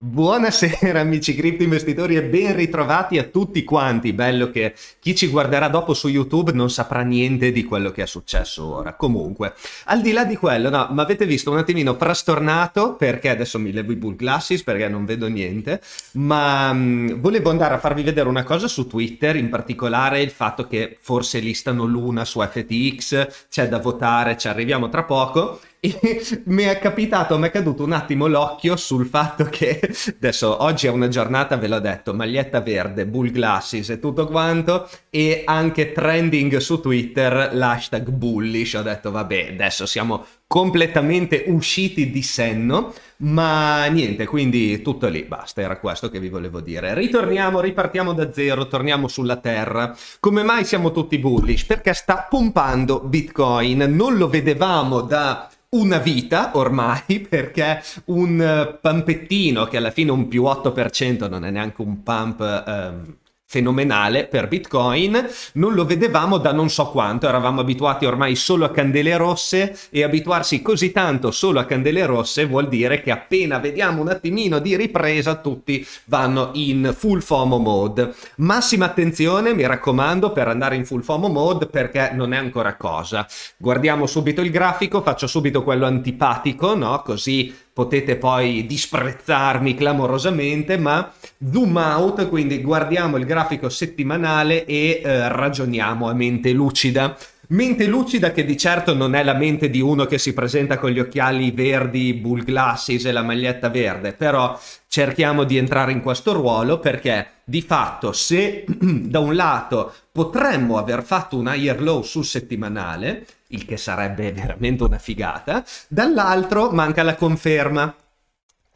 Buonasera amici cripto investitori e ben ritrovati a tutti quanti. Bello che chi ci guarderà dopo su YouTube non saprà niente di quello che è successo ora. Comunque, al di là di quello, no, ma avete visto un attimino frastornato perché adesso mi levo i bull glasses perché non vedo niente, ma mh, mm, volevo andare a farvi vedere una cosa su Twitter, in particolare il fatto che forse listano l'una su FTX, c'è da votare, ci arriviamo tra poco e mi è capitato, mi è caduto un attimo l'occhio sul fatto che adesso oggi è una giornata, ve l'ho detto, maglietta verde, bull glasses e tutto quanto e anche trending su Twitter l'hashtag bullish. Ho detto vabbè, adesso siamo completamente usciti di senno, ma niente, quindi tutto lì, basta, era questo che vi volevo dire. Ritorniamo, ripartiamo da zero, torniamo sulla Terra. Come mai siamo tutti bullish? Perché sta pompando Bitcoin, non lo vedevamo da una vita ormai perché un eh, pampettino che alla fine un più 8% non è neanche un pump um, fenomenale per Bitcoin, non lo vedevamo da non so quanto, eravamo abituati ormai solo a candele rosse e abituarsi così tanto solo a candele rosse vuol dire che appena vediamo un attimino di ripresa tutti vanno in full FOMO mode. Massima attenzione, mi raccomando, per andare in full FOMO mode perché non è ancora cosa. Guardiamo subito il grafico, faccio subito quello antipatico, no? Così potete poi disprezzarmi clamorosamente, ma zoom out, quindi guardiamo il grafico settimanale e eh, ragioniamo a mente lucida. Mente lucida che di certo non è la mente di uno che si presenta con gli occhiali verdi, bull glasses e la maglietta verde, però cerchiamo di entrare in questo ruolo perché di fatto se da un lato potremmo aver fatto un higher low sul settimanale, il che sarebbe veramente una figata, dall'altro manca la conferma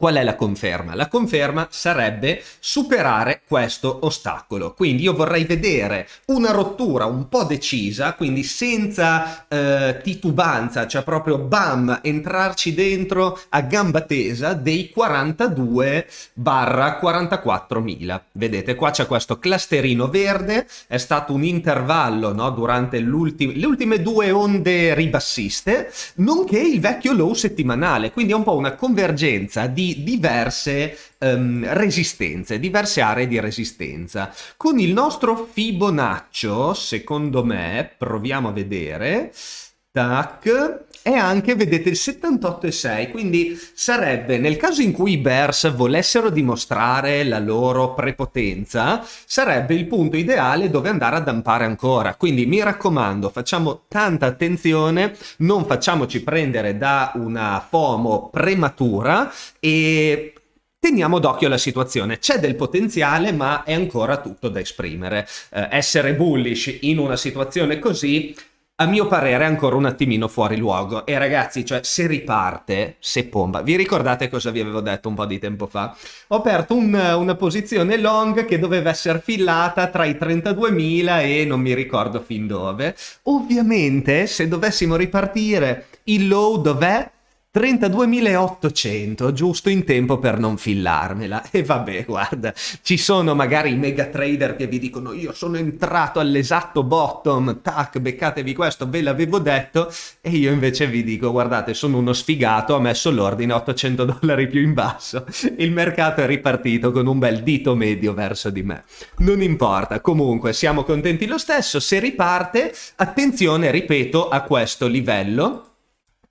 Qual è la conferma? La conferma sarebbe superare questo ostacolo. Quindi io vorrei vedere una rottura un po' decisa, quindi senza eh, titubanza, cioè proprio bam, entrarci dentro a gamba tesa dei 42 barra 44.000. Vedete, qua c'è questo clusterino verde, è stato un intervallo no, durante le ultime due onde ribassiste, nonché il vecchio low settimanale, quindi è un po' una convergenza di diverse ehm, resistenze, diverse aree di resistenza. Con il nostro Fibonaccio, secondo me, proviamo a vedere, tac, è anche, vedete, il 78,6, quindi sarebbe nel caso in cui i Bears volessero dimostrare la loro prepotenza, sarebbe il punto ideale dove andare a dampare ancora. Quindi mi raccomando, facciamo tanta attenzione, non facciamoci prendere da una FOMO prematura e teniamo d'occhio la situazione. C'è del potenziale, ma è ancora tutto da esprimere. Eh, essere bullish in una situazione così a mio parere ancora un attimino fuori luogo. E ragazzi, cioè, se riparte, se pomba, vi ricordate cosa vi avevo detto un po' di tempo fa? Ho aperto un, una posizione long che doveva essere fillata tra i 32.000 e non mi ricordo fin dove. Ovviamente, se dovessimo ripartire, il low dov'è? 32.800, giusto in tempo per non fillarmela. E vabbè, guarda, ci sono magari i mega trader che vi dicono io sono entrato all'esatto bottom, tac, beccatevi questo, ve l'avevo detto, e io invece vi dico guardate, sono uno sfigato, ho messo l'ordine 800 dollari più in basso. Il mercato è ripartito con un bel dito medio verso di me. Non importa, comunque siamo contenti lo stesso, se riparte, attenzione, ripeto, a questo livello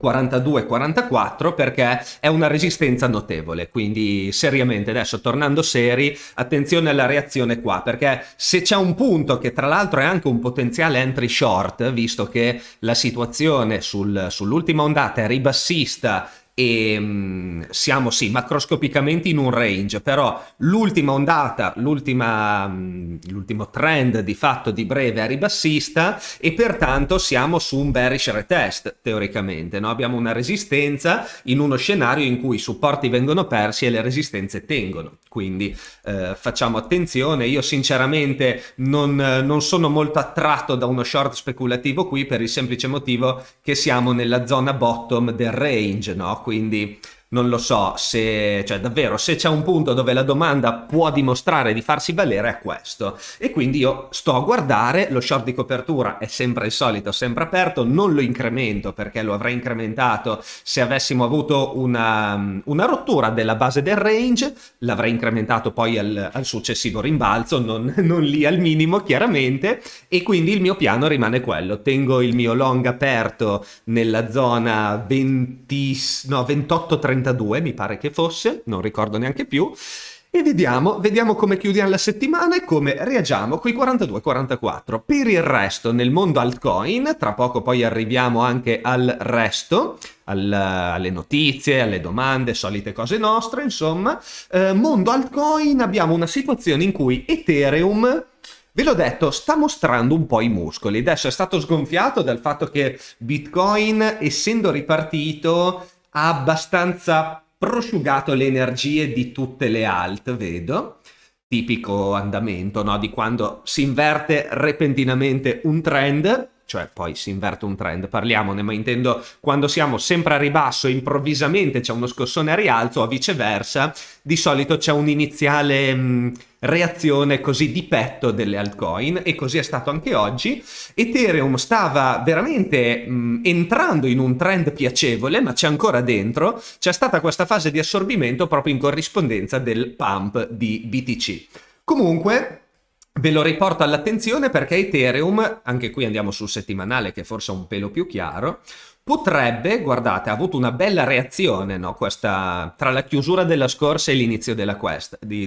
42-44 perché è una resistenza notevole. Quindi seriamente adesso tornando seri, attenzione alla reazione qua perché se c'è un punto che tra l'altro è anche un potenziale entry short, visto che la situazione sul, sull'ultima ondata è ribassista e ehm, siamo sì macroscopicamente in un range però l'ultima ondata l'ultima, mm, l'ultimo trend di fatto di breve è ribassista e pertanto siamo su un bearish retest teoricamente no? abbiamo una resistenza in uno scenario in cui i supporti vengono persi e le resistenze tengono quindi eh, facciamo attenzione, io sinceramente non, non, sono molto attratto da uno short speculativo qui per il semplice motivo che siamo nella zona bottom del range, no? Quindi non lo so se, cioè davvero, se c'è un punto dove la domanda può dimostrare di farsi valere è questo. E quindi io sto a guardare, lo short di copertura è sempre il solito, sempre aperto, non lo incremento perché lo avrei incrementato se avessimo avuto una, una rottura della base del range, l'avrei incrementato poi al, al successivo rimbalzo, non, non lì al minimo chiaramente, e quindi il mio piano rimane quello, tengo il mio long aperto nella zona 20, no, 28-30 32 mi pare che fosse, non ricordo neanche più. E vediamo, vediamo come chiudiamo la settimana e come reagiamo con i 42-44. Per il resto, nel mondo altcoin, tra poco poi arriviamo anche al resto, al, alle notizie, alle domande, solite cose nostre, insomma. Eh, mondo altcoin abbiamo una situazione in cui Ethereum... Ve l'ho detto, sta mostrando un po' i muscoli. Adesso è stato sgonfiato dal fatto che Bitcoin, essendo ripartito, ha abbastanza prosciugato le energie di tutte le alt, vedo. Tipico andamento, no? Di quando si inverte repentinamente un trend cioè poi si inverte un trend, parliamone, ma intendo quando siamo sempre a ribasso e improvvisamente c'è uno scossone a rialzo o viceversa, di solito c'è un'iniziale mh, mm, reazione così di petto delle altcoin e così è stato anche oggi. Ethereum stava veramente mh, mm, entrando in un trend piacevole, ma c'è ancora dentro, c'è stata questa fase di assorbimento proprio in corrispondenza del pump di BTC. Comunque, Ve lo riporto all'attenzione perché Ethereum, anche qui andiamo sul settimanale che forse è un pelo più chiaro, Potrebbe, guardate, ha avuto una bella reazione no, questa, tra la chiusura della scorsa e l'inizio di,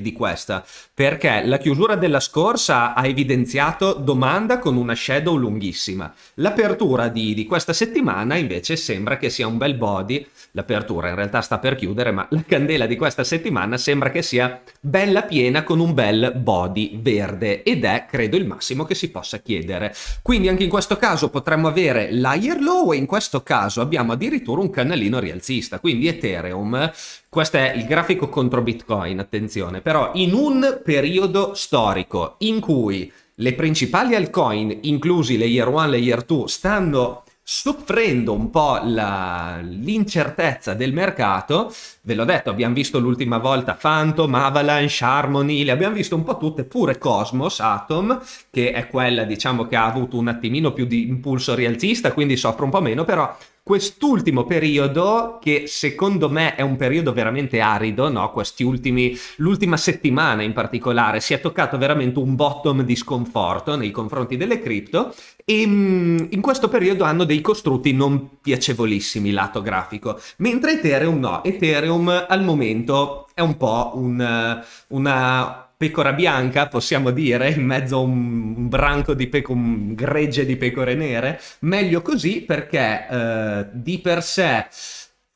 di, questa, perché la chiusura della scorsa ha evidenziato domanda con una shadow lunghissima. L'apertura di, di, questa settimana invece sembra che sia un bel body, l'apertura in realtà sta per chiudere, ma la candela di questa settimana sembra che sia bella piena con un bel body verde ed è, credo, il massimo che si possa chiedere. Quindi anche in questo caso potremmo avere layer low e in questo caso abbiamo addirittura un cannellino rialzista, quindi Ethereum, questo è il grafico contro Bitcoin, attenzione, però in un periodo storico in cui le principali altcoin, inclusi layer 1, layer 2, stanno soffrendo un po' la, l'incertezza del mercato, ve l'ho detto, abbiamo visto l'ultima volta Phantom, Avalanche, Harmony, le abbiamo visto un po' tutte, pure Cosmos, Atom, che è quella diciamo che ha avuto un attimino più di impulso rialzista, quindi soffre un po' meno, però Quest'ultimo periodo, che secondo me è un periodo veramente arido, no? Questi ultimi, l'ultima settimana in particolare, si è toccato veramente un bottom di sconforto nei confronti delle cripto e mm, in questo periodo hanno dei costrutti non piacevolissimi lato grafico, mentre Ethereum no, Ethereum al momento è un po' un, una, pecora bianca, possiamo dire, in mezzo a un branco di pecore, un gregge di pecore nere. Meglio così perché eh, di per sé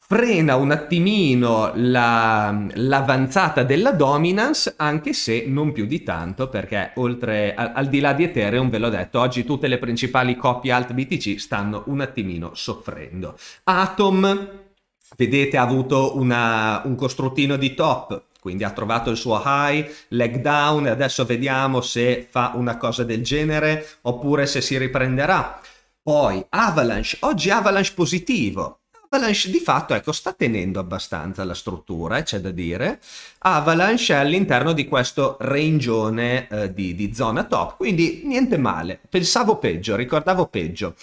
frena un attimino l'avanzata della dominance, anche se non più di tanto, perché oltre a, al di là di Ethereum, ve l'ho detto, oggi tutte le principali coppie alt BTC stanno un attimino soffrendo. Atom, vedete, ha avuto una, un costruttino di top quindi ha trovato il suo high, leg down e adesso vediamo se fa una cosa del genere oppure se si riprenderà. Poi Avalanche, oggi Avalanche positivo, Avalanche di fatto ecco, sta tenendo abbastanza la struttura, eh, c'è da dire. Avalanche è all'interno di questo rangione eh, di, di zona top, quindi niente male. Pensavo peggio, ricordavo peggio.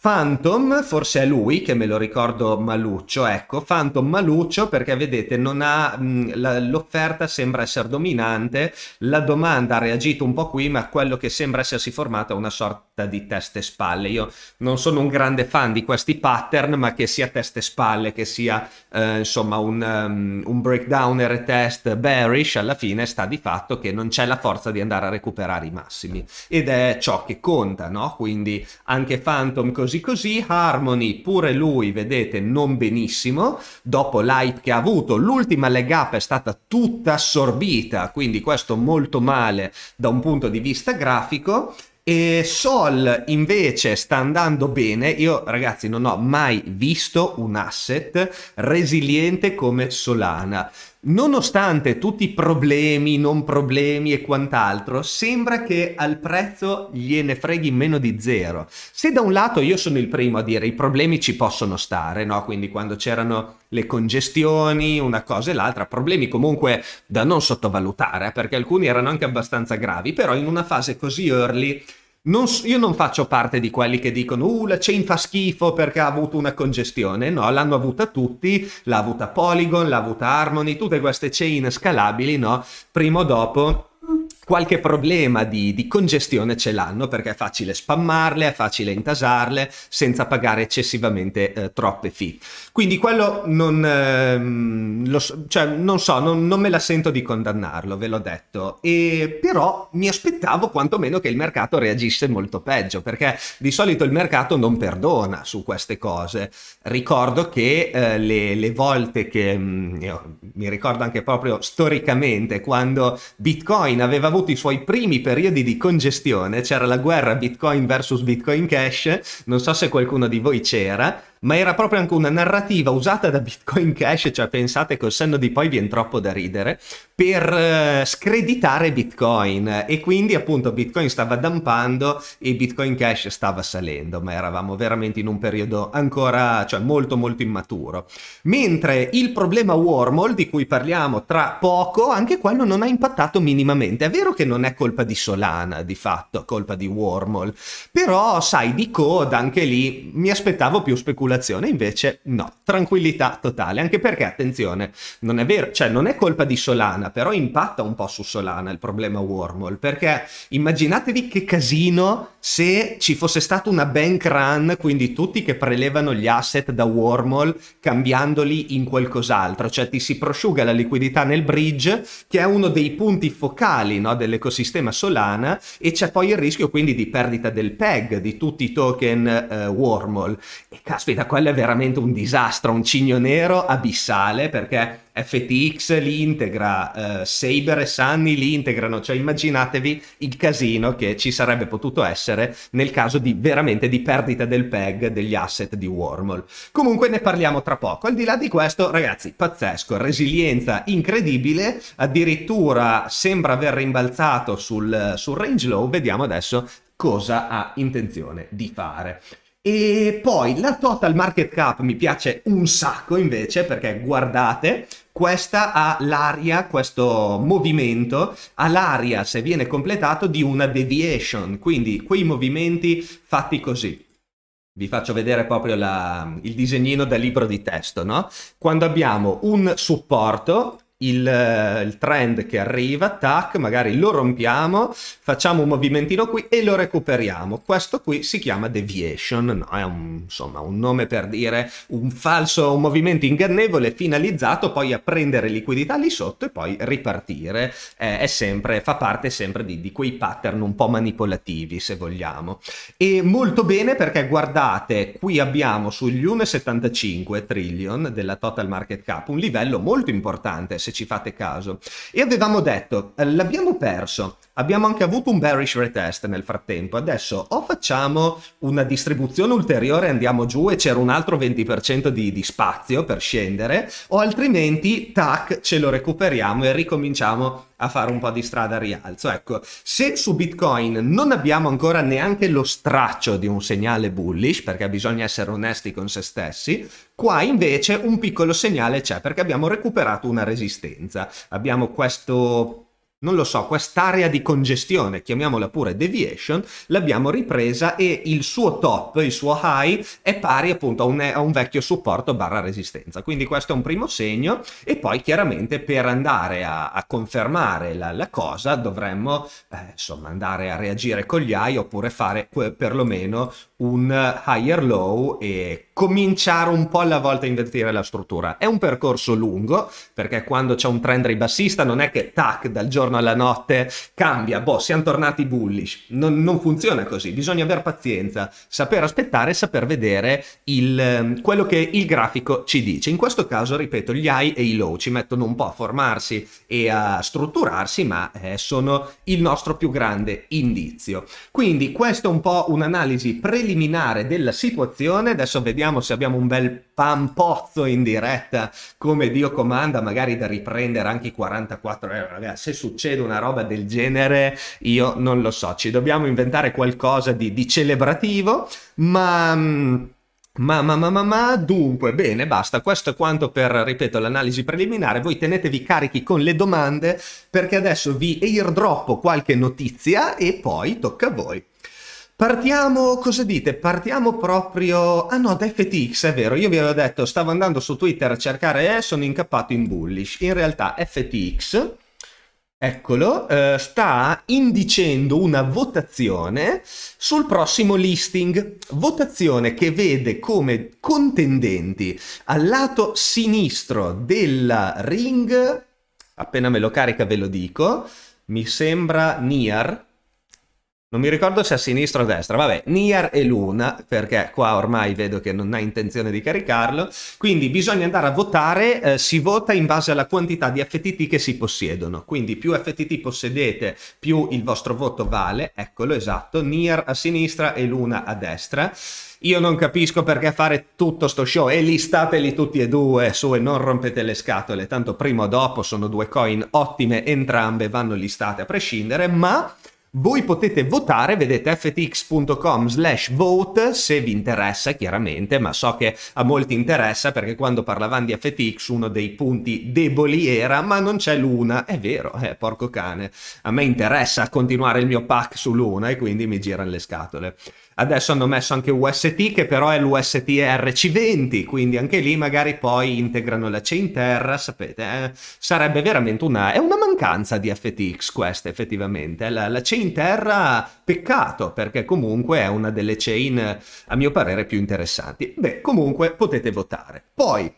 Phantom, forse è lui che me lo ricordo maluccio, ecco, Phantom maluccio perché vedete non ha, mm, l'offerta sembra essere dominante, la domanda ha reagito un po' qui ma quello che sembra essersi formato è una sorta di teste spalle, io non sono un grande fan di questi pattern ma che sia teste spalle, che sia eh, insomma un, um, un breakdown e retest bearish alla fine sta di fatto che non c'è la forza di andare a recuperare i massimi ed è ciò che conta, no? Quindi anche Phantom così così così, Harmony pure lui vedete non benissimo, dopo l'hype che ha avuto, l'ultima leg up è stata tutta assorbita, quindi questo molto male da un punto di vista grafico, e Sol invece sta andando bene, io ragazzi non ho mai visto un asset resiliente come Solana. Nonostante tutti i problemi, non problemi e quant'altro, sembra che al prezzo gliene freghi meno di zero. Se da un lato io sono il primo a dire i problemi ci possono stare, no? Quindi quando c'erano le congestioni, una cosa e l'altra, problemi comunque da non sottovalutare, eh, perché alcuni erano anche abbastanza gravi, però in una fase così early non, io non faccio parte di quelli che dicono uh, la chain fa schifo perché ha avuto una congestione, no, l'hanno avuta tutti, l'ha avuta Polygon, l'ha avuta Harmony, tutte queste chain scalabili, no, prima o dopo qualche problema di, di congestione ce l'hanno perché è facile spammarle, è facile intasarle senza pagare eccessivamente eh, troppe fee. Quindi quello non, ehm, lo, cioè, non so, non, non, me la sento di condannarlo, ve l'ho detto, e, però mi aspettavo quantomeno che il mercato reagisse molto peggio perché di solito il mercato non perdona su queste cose. Ricordo che eh, le, le, volte che, mh, mm, io, mi ricordo anche proprio storicamente, quando Bitcoin aveva avuto avuto i suoi primi periodi di congestione, c'era la guerra Bitcoin versus Bitcoin Cash, non so se qualcuno di voi c'era, ma era proprio anche una narrativa usata da Bitcoin Cash, cioè pensate col senno di poi viene troppo da ridere, per eh, screditare Bitcoin e quindi appunto Bitcoin stava dampando e Bitcoin Cash stava salendo, ma eravamo veramente in un periodo ancora, cioè molto molto immaturo. Mentre il problema Wormhole di cui parliamo tra poco, anche quello non ha impattato minimamente. È vero che non è colpa di Solana, di fatto, colpa di Wormhole, però sai di coda anche lì mi aspettavo più speculazione popolazione, invece no, tranquillità totale, anche perché attenzione, non è vero, cioè non è colpa di Solana, però impatta un po' su Solana il problema Wormhole, perché immaginatevi che casino se ci fosse stata una bank run, quindi tutti che prelevano gli asset da Wormhole cambiandoli in qualcos'altro, cioè ti si prosciuga la liquidità nel bridge, che è uno dei punti focali no, dell'ecosistema Solana, e c'è poi il rischio quindi di perdita del PEG di tutti i token eh, Wormhole. E caspita, caspita, quello è veramente un disastro, un cigno nero abissale perché FTX li integra, eh, Saber e Sunny li integrano, cioè immaginatevi il casino che ci sarebbe potuto essere nel caso di veramente di perdita del PEG degli asset di Wormhole. Comunque ne parliamo tra poco. Al di là di questo, ragazzi, pazzesco, resilienza incredibile, addirittura sembra aver rimbalzato sul, sul range low, vediamo adesso cosa ha intenzione di fare. E poi la total market cap mi piace un sacco invece perché guardate, questa ha l'aria, questo movimento ha l'aria se viene completato di una deviation, quindi quei movimenti fatti così. Vi faccio vedere proprio la, il disegnino del libro di testo, no? Quando abbiamo un supporto il, eh, il, trend che arriva, tac, magari lo rompiamo, facciamo un movimentino qui e lo recuperiamo. Questo qui si chiama deviation, no? è un, insomma un nome per dire un falso un movimento ingannevole finalizzato poi a prendere liquidità lì sotto e poi ripartire. Eh, è sempre, fa parte sempre di, di quei pattern un po' manipolativi se vogliamo. E molto bene perché guardate, qui abbiamo sugli 1,75 trillion della total market cap un livello molto importante se ci fate caso. E avevamo detto, eh, l'abbiamo perso, abbiamo anche avuto un bearish retest nel frattempo, adesso o facciamo una distribuzione ulteriore, andiamo giù e c'era un altro 20% di, di spazio per scendere, o altrimenti, tac, ce lo recuperiamo e ricominciamo a fare un po' di strada a rialzo. Ecco, se su Bitcoin non abbiamo ancora neanche lo straccio di un segnale bullish, perché bisogna essere onesti con se stessi, qua invece un piccolo segnale c'è perché abbiamo recuperato una resistenza. Abbiamo questo non lo so, quest'area di congestione, chiamiamola pure deviation, l'abbiamo ripresa e il suo top, il suo high, è pari appunto a un, a un vecchio supporto barra resistenza. Quindi questo è un primo segno e poi chiaramente per andare a, a confermare la, la, cosa dovremmo eh, insomma andare a reagire con gli high oppure fare perlomeno un higher low e cominciare un po' alla volta a invertire la struttura. È un percorso lungo, perché quando c'è un trend ribassista non è che tac, dal giorno alla notte cambia, boh, siamo tornati bullish. Non, non funziona così, bisogna avere pazienza, saper aspettare, saper vedere il, ehm, quello che il grafico ci dice. In questo caso, ripeto, gli high e i low ci mettono un po' a formarsi e a strutturarsi, ma eh, sono il nostro più grande indizio. Quindi questa è un po' un'analisi preliminare della situazione, adesso vediamo vediamo se abbiamo un bel pampozzo in diretta come Dio comanda, magari da riprendere anche i 44 euro. Ragazzi, se succede una roba del genere, io non lo so. Ci dobbiamo inventare qualcosa di, di celebrativo, ma. Ma, ma, ma, ma, ma, dunque, bene, basta, questo è quanto per, ripeto, l'analisi preliminare, voi tenetevi carichi con le domande perché adesso vi airdroppo qualche notizia e poi tocca a voi. Partiamo, cosa dite? Partiamo proprio... Ah no, da FTX, è vero, io vi avevo detto, stavo andando su Twitter a cercare e eh, sono incappato in bullish. In realtà FTX, eccolo, eh, sta indicendo una votazione sul prossimo listing. Votazione che vede come contendenti al lato sinistro della ring, appena me lo carica ve lo dico, mi sembra Near, non mi ricordo se a sinistra o a destra, vabbè, Nier e Luna, perché qua ormai vedo che non ha intenzione di caricarlo, quindi bisogna andare a votare, eh, si vota in base alla quantità di FTT che si possiedono, quindi più FTT possedete, più il vostro voto vale, eccolo esatto, Nier a sinistra e Luna a destra. Io non capisco perché fare tutto sto show e listateli tutti e due su e non rompete le scatole, tanto prima o dopo sono due coin ottime, entrambe vanno listate a prescindere, ma voi potete votare, vedete ftx.com slash vote se vi interessa chiaramente, ma so che a molti interessa perché quando parlavamo di FTX uno dei punti deboli era ma non c'è Luna, è vero, eh, porco cane, a me interessa continuare il mio pack su Luna e quindi mi girano le scatole. Adesso hanno messo anche UST che però è l'UST RC20, quindi anche lì magari poi integrano la chain terra, sapete, eh? sarebbe veramente una, è una mancanza di FTX questa effettivamente. La, la chain terra, peccato, perché comunque è una delle chain a mio parere più interessanti. Beh, comunque potete votare. Poi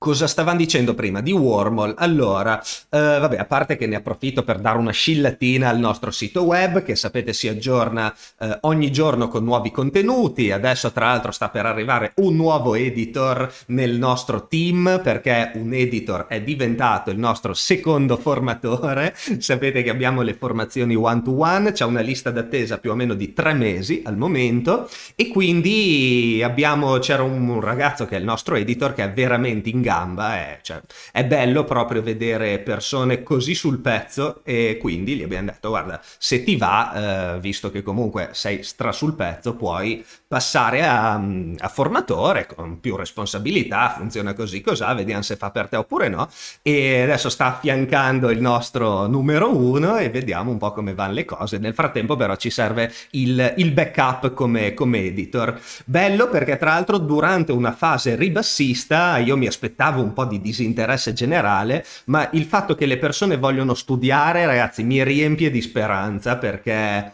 Cosa stavamo dicendo prima? Di Wormhole. Allora, eh, vabbè, a parte che ne approfitto per dare una scillatina al nostro sito web, che sapete si aggiorna eh, ogni giorno con nuovi contenuti. Adesso, tra l'altro, sta per arrivare un nuovo editor nel nostro team, perché un editor è diventato il nostro secondo formatore. sapete che abbiamo le formazioni one-to-one, c'è una lista d'attesa più o meno di tre mesi al momento, e quindi abbiamo, c'era un, un ragazzo che è il nostro editor che è veramente in gamba, è, eh, cioè, è bello proprio vedere persone così sul pezzo e quindi gli abbiamo detto guarda se ti va, eh, visto che comunque sei stra sul pezzo, puoi passare a, mm, a formatore con più responsabilità, funziona così, cos'ha, vediamo se fa per te oppure no. E adesso sta affiancando il nostro numero uno e vediamo un po' come vanno le cose. Nel frattempo però ci serve il, il backup come, come editor. Bello perché tra l'altro durante una fase ribassista io mi aspettavo aspettavo un po' di disinteresse generale, ma il fatto che le persone vogliono studiare, ragazzi, mi riempie di speranza perché...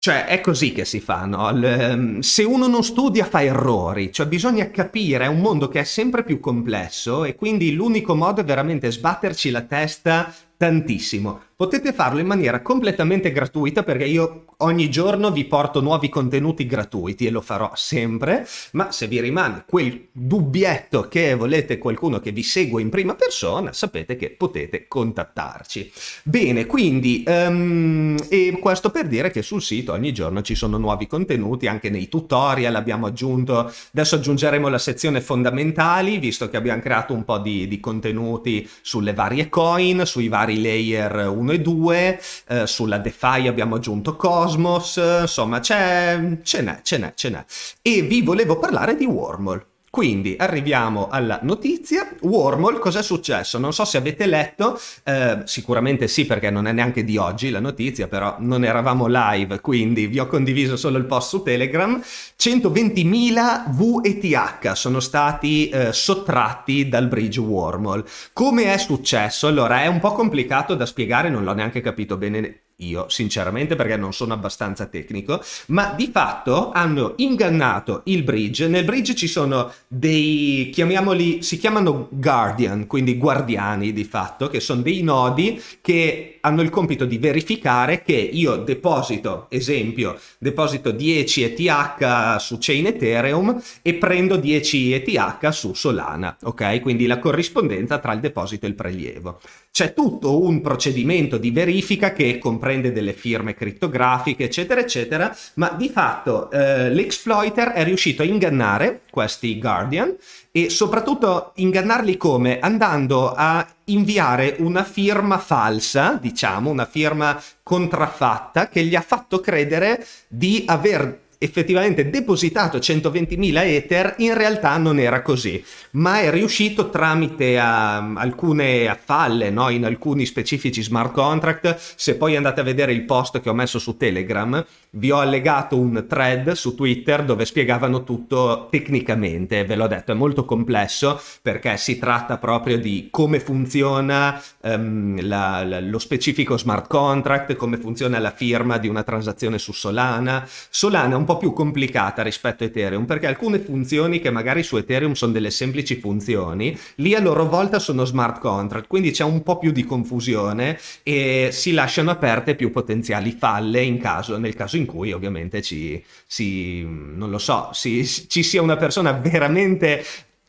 Cioè, è così che si fa, no? Ehm, se uno non studia fa errori, cioè bisogna capire, è un mondo che è sempre più complesso e quindi l'unico modo è veramente sbatterci la testa tantissimo. Potete farlo in maniera completamente gratuita perché io ogni giorno vi porto nuovi contenuti gratuiti e lo farò sempre, ma se vi rimane quel dubbietto che volete qualcuno che vi segue in prima persona, sapete che potete contattarci. Bene, quindi um, e questo per dire che sul sito ogni giorno ci sono nuovi contenuti, anche nei tutorial abbiamo aggiunto, adesso aggiungeremo la sezione fondamentali, visto che abbiamo creato un po' di, di contenuti sulle varie coin, sui vari layer 1 1 e 2, eh, sulla DeFi abbiamo aggiunto Cosmos, eh, insomma ce n'è, ce n'è, ce n'è. E vi volevo parlare di Wormhole. Quindi arriviamo alla notizia, Wormhole, cos'è successo? Non so se avete letto, eh, sicuramente sì perché non è neanche di oggi la notizia, però non eravamo live, quindi vi ho condiviso solo il post su Telegram. 120.000 VETH sono stati eh, sottratti dal bridge Wormhole. Come è successo? Allora è un po' complicato da spiegare, non l'ho neanche capito bene io sinceramente perché non sono abbastanza tecnico, ma di fatto hanno ingannato il bridge. Nel bridge ci sono dei, chiamiamoli, si chiamano guardian, quindi guardiani di fatto, che sono dei nodi che hanno il compito di verificare che io deposito, esempio, deposito 10 ETH su Chain Ethereum e prendo 10 ETH su Solana, ok? Quindi la corrispondenza tra il deposito e il prelievo c'è tutto un procedimento di verifica che comprende delle firme criptografiche, eccetera, eccetera, ma di fatto eh, l'exploiter è riuscito a ingannare questi Guardian e soprattutto ingannarli come andando a inviare una firma falsa, diciamo, una firma contraffatta che gli ha fatto credere di aver effettivamente depositato 120.000 Ether, in realtà non era così, ma è riuscito tramite uh, alcune falle no? in alcuni specifici smart contract. Se poi andate a vedere il post che ho messo su Telegram, vi ho allegato un thread su Twitter dove spiegavano tutto tecnicamente, ve l'ho detto, è molto complesso perché si tratta proprio di come funziona um, la, la, lo specifico smart contract, come funziona la firma di una transazione su Solana. Solana è un po' più complicata rispetto a Ethereum, perché alcune funzioni che magari su Ethereum sono delle semplici funzioni, lì a loro volta sono smart contract, quindi c'è un po' più di confusione e si lasciano aperte più potenziali falle in caso, nel caso in cui ovviamente ci, si, non lo so, si, ci sia una persona veramente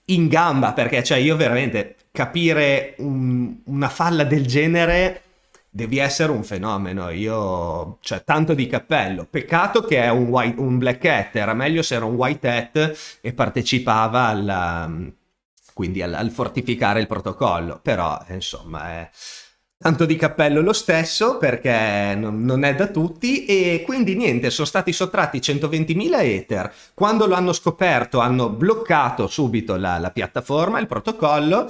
in gamba, perché cioè io veramente capire un, una falla del genere devi essere un fenomeno. Io, cioè, tanto di cappello. Peccato che è un, white, un black hat, era meglio se era un white hat e partecipava al quindi al, al fortificare il protocollo. Però, insomma, è tanto di cappello lo stesso perché non, non, è da tutti e quindi niente, sono stati sottratti 120.000 Ether. Quando lo hanno scoperto hanno bloccato subito la, la piattaforma, il protocollo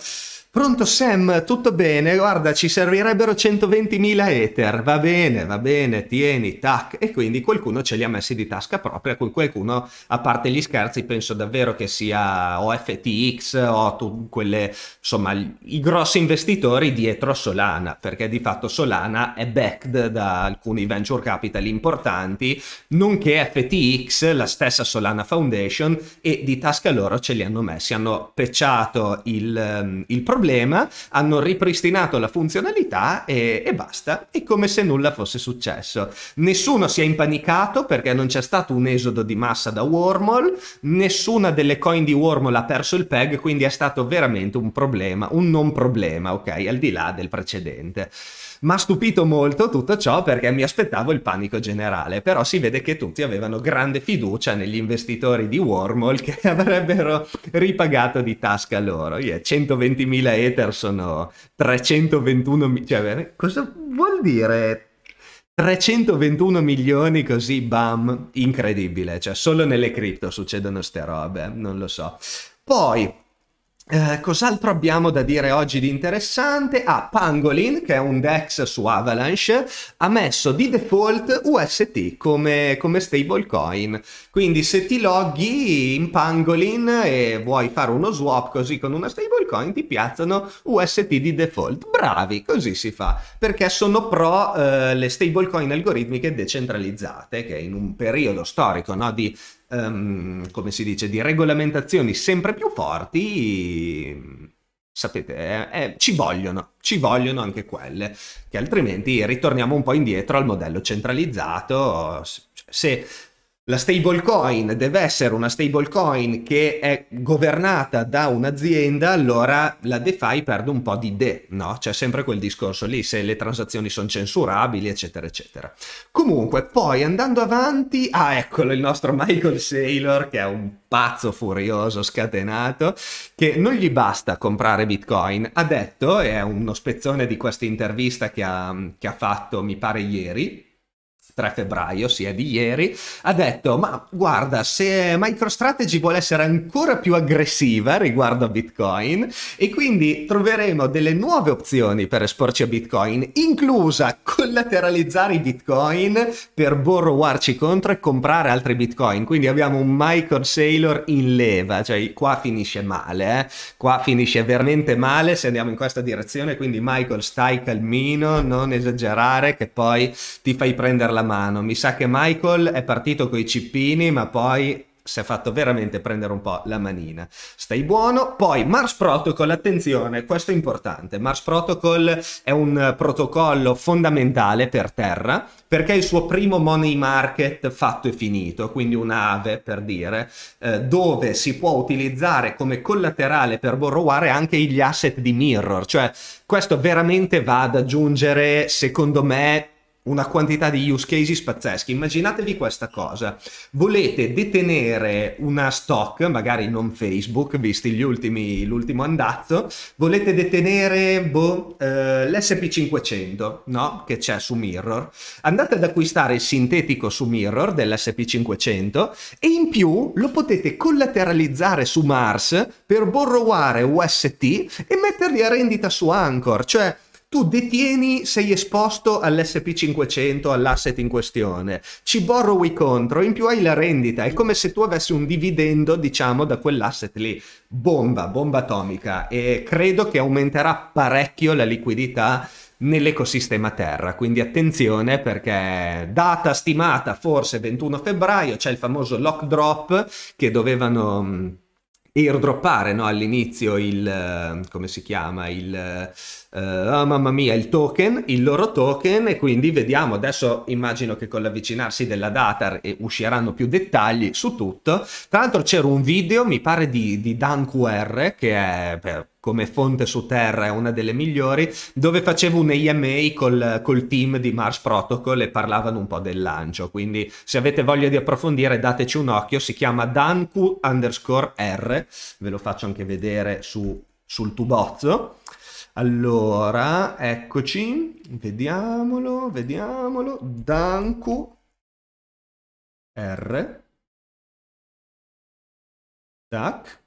Pronto Sam, tutto bene? Guarda, ci servirebbero 120.000 Ether. Va bene, va bene, tieni, tac. E quindi qualcuno ce li ha messi di tasca propria, cui qualcuno, a parte gli scherzi, penso davvero che sia o FTX o tu, quelle, insomma, i grossi investitori dietro Solana, perché di fatto Solana è backed da alcuni venture capital importanti, nonché FTX, la stessa Solana Foundation, e di tasca loro ce li hanno messi. Hanno pecciato il, ehm, il problema problema, hanno ripristinato la funzionalità e, e basta, è come se nulla fosse successo. Nessuno si è impanicato perché non c'è stato un esodo di massa da Wormhole, nessuna delle coin di Wormhole ha perso il peg, quindi è stato veramente un problema, un non problema, ok, al di là del precedente. Mi ha stupito molto tutto ciò perché mi aspettavo il panico generale, però si vede che tutti avevano grande fiducia negli investitori di Wormhole che avrebbero ripagato di tasca loro. Yeah, 120.000 Ether sono 321... Cioè, cosa vuol dire 321 milioni così, bam, incredibile, cioè solo nelle cripto succedono ste robe, non lo so. Poi, eh, cos'altro abbiamo da dire oggi di interessante? Ah, Pangolin, che è un DEX su Avalanche, ha messo di default UST come, come stablecoin. Quindi se ti loghi in Pangolin e vuoi fare uno swap così con una stablecoin, ti piazzano UST di default. Bravi, così si fa. Perché sono pro eh, le stablecoin algoritmiche decentralizzate, che in un periodo storico no, di um, come si dice, di regolamentazioni sempre più forti, sapete, eh, eh, ci vogliono, ci vogliono anche quelle, che altrimenti ritorniamo un po' indietro al modello centralizzato. Se, la stablecoin deve essere una stablecoin che è governata da un'azienda, allora la DeFi perde un po' di de, no? C'è sempre quel discorso lì, se le transazioni sono censurabili, eccetera, eccetera. Comunque, poi andando avanti, ah eccolo il nostro Michael Saylor, che è un pazzo furioso, scatenato, che non gli basta comprare Bitcoin. Ha detto, è uno spezzone di questa intervista che che ha fatto, mi pare, ieri, 3 febbraio, sia di ieri, ha detto ma guarda se MicroStrategy vuole essere ancora più aggressiva riguardo a Bitcoin e quindi troveremo delle nuove opzioni per esporci a Bitcoin, inclusa collateralizzare i Bitcoin per borrowarci contro e comprare altri Bitcoin, quindi abbiamo un Michael Saylor in leva, cioè qua finisce male, eh? qua finisce veramente male se andiamo in questa direzione, quindi Michael stai calmino, non esagerare che poi ti fai prendere la mano mano. Mi sa che Michael è partito coi cippini, ma poi si è fatto veramente prendere un po' la manina. Stai buono. Poi Mars Protocol, attenzione, questo è importante. Mars Protocol è un protocollo fondamentale per terra perché è il suo primo money market fatto e finito, quindi un'ave per dire, eh, dove si può utilizzare come collaterale per borroware anche gli asset di Mirror, cioè questo veramente va ad aggiungere, secondo me, una quantità di use cases pazzeschi. Immaginatevi questa cosa. Volete detenere una stock, magari non Facebook, visti gli ultimi, l'ultimo andazzo, volete detenere boh, eh, l'SP500, no? Che c'è su Mirror. Andate ad acquistare il sintetico su Mirror dell'SP500 e in più lo potete collateralizzare su Mars per borroware UST e metterli a rendita su Anchor. Cioè, tu detieni, sei esposto all'SP500, all'asset in questione, ci borrowi contro, in più hai la rendita, è come se tu avessi un dividendo, diciamo, da quell'asset lì. Bomba, bomba atomica e credo che aumenterà parecchio la liquidità nell'ecosistema Terra, quindi attenzione perché data stimata forse 21 febbraio, c'è il famoso lock drop che dovevano mm, airdroppare no? all'inizio il, come si chiama, il Uh, oh, mamma mia, il token, il loro token e quindi vediamo, adesso immagino che con l'avvicinarsi della data usciranno più dettagli su tutto. Tra l'altro c'era un video, mi pare di, di Dan QR, che è per, come fonte su terra è una delle migliori, dove facevo un AMA col, col, team di Mars Protocol e parlavano un po' del lancio. Quindi se avete voglia di approfondire dateci un occhio, si chiama Danq underscore R, ve lo faccio anche vedere su, sul tubozzo allora, eccoci, vediamolo, vediamolo, Danku R Tac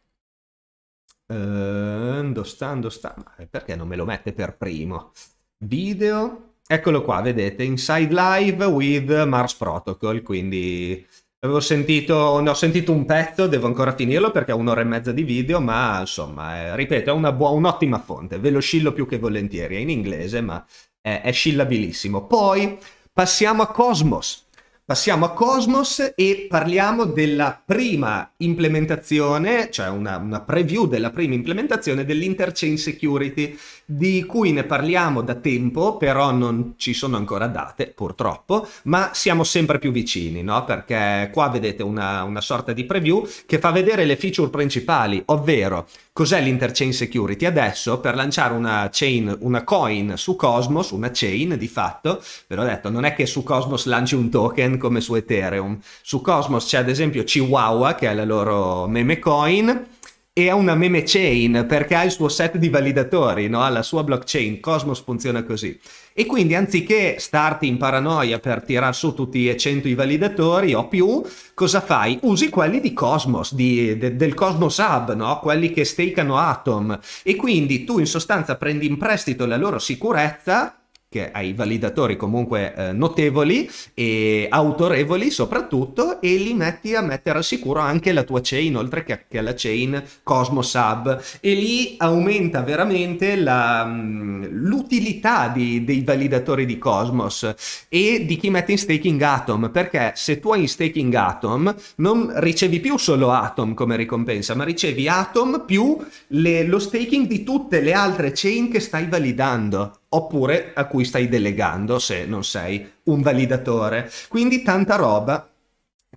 ehm, Dove sta, dove sta? Perché non me lo mette per primo? Video Eccolo qua, vedete, Inside Live with Mars Protocol, quindi Avevo sentito, ne ho sentito un pezzo, devo ancora finirlo perché è un'ora e mezza di video, ma insomma, eh, ripeto, è una bu- un'ottima fonte, ve lo scillo più che volentieri, è in inglese, ma è, è scillabilissimo. Poi passiamo a Cosmos. Passiamo a Cosmos e parliamo della prima implementazione, cioè una, una preview della prima implementazione dell'Interchain Security, di cui ne parliamo da tempo, però non ci sono ancora date, purtroppo, ma siamo sempre più vicini, no? Perché qua vedete una, una sorta di preview che fa vedere le feature principali, ovvero cos'è l'Interchain Security. Adesso, per lanciare una chain, una coin su Cosmos, una chain di fatto, ve l'ho detto, non è che su Cosmos lanci un token token come su Ethereum. Su Cosmos c'è ad esempio Chihuahua che è la loro meme coin e ha una meme chain perché ha il suo set di validatori, no? ha la sua blockchain, Cosmos funziona così. E quindi anziché starti in paranoia per tirare su tutti e 100 i validatori o più, cosa fai? Usi quelli di Cosmos, di, de, del Cosmos Hub, no? quelli che stakeano Atom. E quindi tu in sostanza prendi in prestito la loro sicurezza che ha validatori comunque eh, notevoli e autorevoli soprattutto e li metti a mettere al sicuro anche la tua chain oltre che, che alla chain Cosmos Hub e lì aumenta veramente la, mm, l'utilità di, dei validatori di Cosmos e di chi mette in staking Atom perché se tu hai in staking Atom non ricevi più solo Atom come ricompensa ma ricevi Atom più le, lo staking di tutte le altre chain che stai validando oppure a cui stai delegando se non sei un validatore. Quindi tanta roba,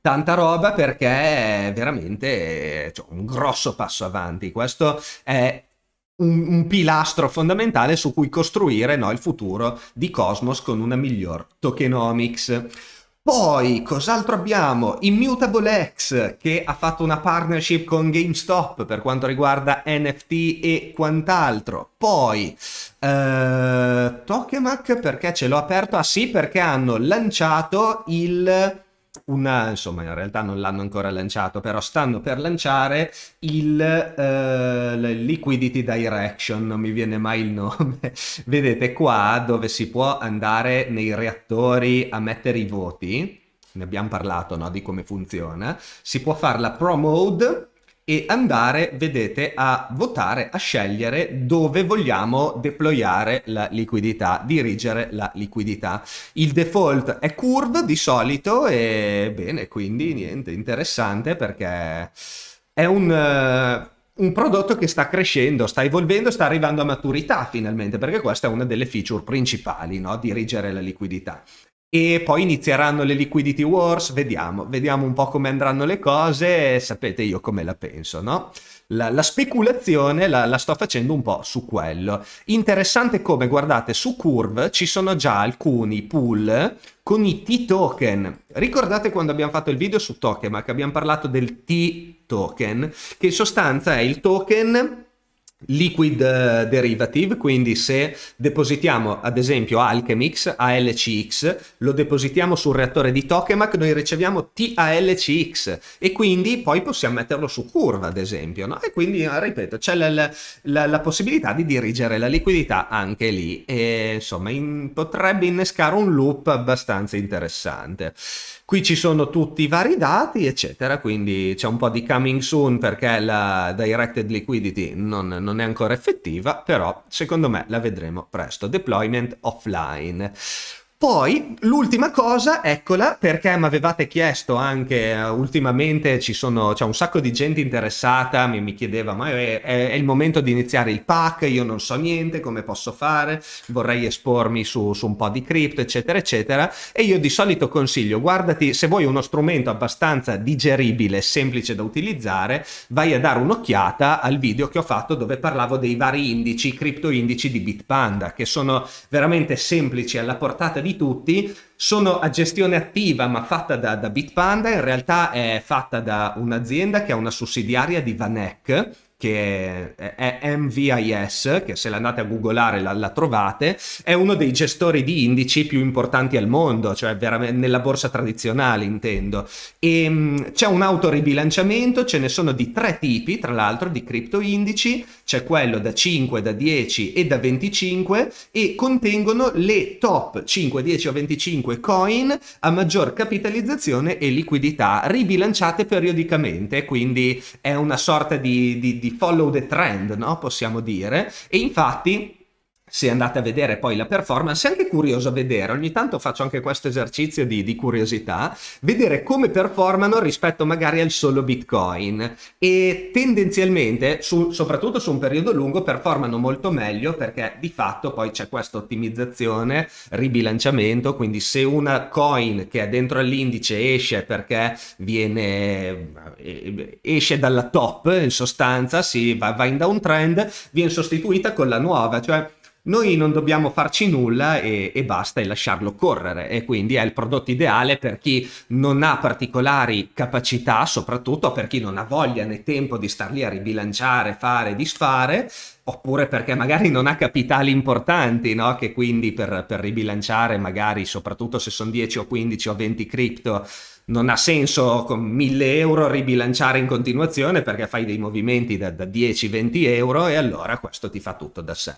tanta roba perché è veramente cioè, un grosso passo avanti. Questo è un, un pilastro fondamentale su cui costruire no, il futuro di Cosmos con una miglior tokenomics. Poi, cos'altro abbiamo? Immutable X, che ha fatto una partnership con GameStop per quanto riguarda NFT e quant'altro. Poi, eh, Tokemak, perché ce l'ho aperto? Ah sì, perché hanno lanciato il una, insomma in realtà non l'hanno ancora lanciato, però stanno per lanciare il eh, Liquidity Direction, non mi viene mai il nome, vedete qua dove si può andare nei reattori a mettere i voti, ne abbiamo parlato no? di come funziona, si può fare la Pro Mode, e andare, vedete, a votare, a scegliere dove vogliamo deployare la liquidità, dirigere la liquidità. Il default è curve di solito e bene, quindi niente, interessante perché è un... Uh, un prodotto che sta crescendo, sta evolvendo, sta arrivando a maturità finalmente, perché questa è una delle feature principali, no? dirigere la liquidità e poi inizieranno le liquidity wars, vediamo, vediamo un po' come andranno le cose, sapete io come la penso, no? La, la speculazione la, la, sto facendo un po' su quello. Interessante come, guardate, su Curve ci sono già alcuni pool con i T-token. Ricordate quando abbiamo fatto il video su Token, ma abbiamo parlato del T-token, che in sostanza è il token liquid eh, derivative, quindi se depositiamo ad esempio Alchemix, ALCX, lo depositiamo sul reattore di Tokamak, noi riceviamo TALCX e quindi poi possiamo metterlo su curva ad esempio, no? e quindi eh, ripeto c'è la, la, la, possibilità di dirigere la liquidità anche lì e insomma in, potrebbe innescare un loop abbastanza interessante. Qui ci sono tutti i vari dati, eccetera, quindi c'è un po' di coming soon perché la directed liquidity non, non è ancora effettiva, però secondo me la vedremo presto. Deployment offline. Poi l'ultima cosa, eccola, perché mi avevate chiesto anche eh, ultimamente, sono, c'è un sacco di gente interessata, mi, mi chiedeva ma è, è, è, il momento di iniziare il pack, io non so niente, come posso fare, vorrei espormi su, su un po' di cripto, eccetera, eccetera. E io di solito consiglio, guardati, se vuoi uno strumento abbastanza digeribile, semplice da utilizzare, vai a dare un'occhiata al video che ho fatto dove parlavo dei vari indici, cripto indici di Bitpanda, che sono veramente semplici alla portata di di tutti, sono a gestione attiva ma fatta da, da Bitpanda, in realtà è fatta da un'azienda che ha una sussidiaria di Vanek che è MVIS, che se l'andate a googolare la, la, trovate, è uno dei gestori di indici più importanti al mondo, cioè veramente nella borsa tradizionale intendo. E ehm, c'è un autoribilanciamento, ce ne sono di tre tipi, tra l'altro, di cripto indici, c'è quello da 5, da 10 e da 25 e contengono le top 5, 10 o 25 coin a maggior capitalizzazione e liquidità ribilanciate periodicamente, quindi è una sorta di, di, di follow the trend, no? possiamo dire, e infatti se andate a vedere poi la performance, è anche curioso vedere, ogni tanto faccio anche questo esercizio di, di curiosità, vedere come performano rispetto magari al solo Bitcoin e tendenzialmente, su, soprattutto su un periodo lungo, performano molto meglio perché di fatto poi c'è questa ottimizzazione, ribilanciamento, quindi se una coin che è dentro all'indice esce perché viene, eh, esce dalla top, in sostanza si va, va in downtrend, viene sostituita con la nuova, cioè noi non dobbiamo farci nulla e, e basta e lasciarlo correre e quindi è il prodotto ideale per chi non ha particolari capacità, soprattutto per chi non ha voglia né tempo di star lì a ribilanciare, fare, disfare, oppure perché magari non ha capitali importanti, no? che quindi per, per ribilanciare magari soprattutto se sono 10 o 15 o 20 cripto non ha senso con 1000 euro ribilanciare in continuazione perché fai dei movimenti da, da 10-20 euro e allora questo ti fa tutto da sé.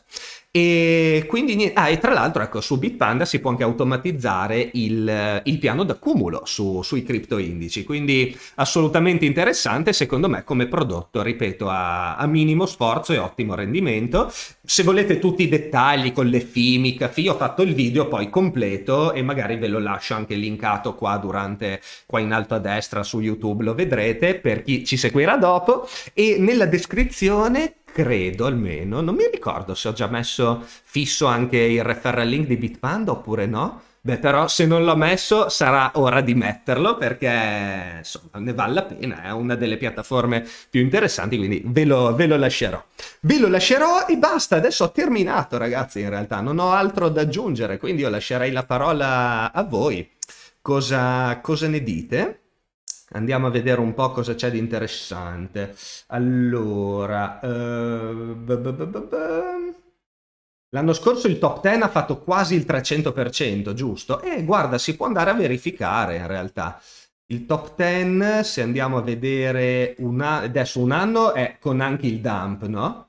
E quindi, ah, e tra l'altro, ecco, su Bitpanda si può anche automatizzare il, eh, il piano d'accumulo su, sui criptoindici, quindi assolutamente interessante secondo me come prodotto, ripeto, a, a, minimo sforzo e ottimo rendimento. Se volete tutti i dettagli con le FI, ho fatto il video poi completo e magari ve lo lascio anche linkato qua durante qua in alto a destra su YouTube lo vedrete per chi ci seguirà dopo e nella descrizione credo almeno, non mi ricordo se ho già messo fisso anche il referral link di Bitpanda oppure no. Beh, però se non l'ho messo sarà ora di metterlo perché insomma ne vale la pena, è una delle piattaforme più interessanti, quindi ve lo, ve lo lascerò. Ve lo lascerò e basta, adesso ho terminato ragazzi in realtà, non ho altro da aggiungere, quindi io lascerei la parola a voi. Cosa, cosa ne dite? Andiamo a vedere un po' cosa c'è di interessante. Allora, uh, l'anno scorso il top 10 ha fatto quasi il 300%, giusto? E guarda, si può andare a verificare in realtà. Il top 10, se andiamo a vedere una, adesso un anno, è con anche il dump, no?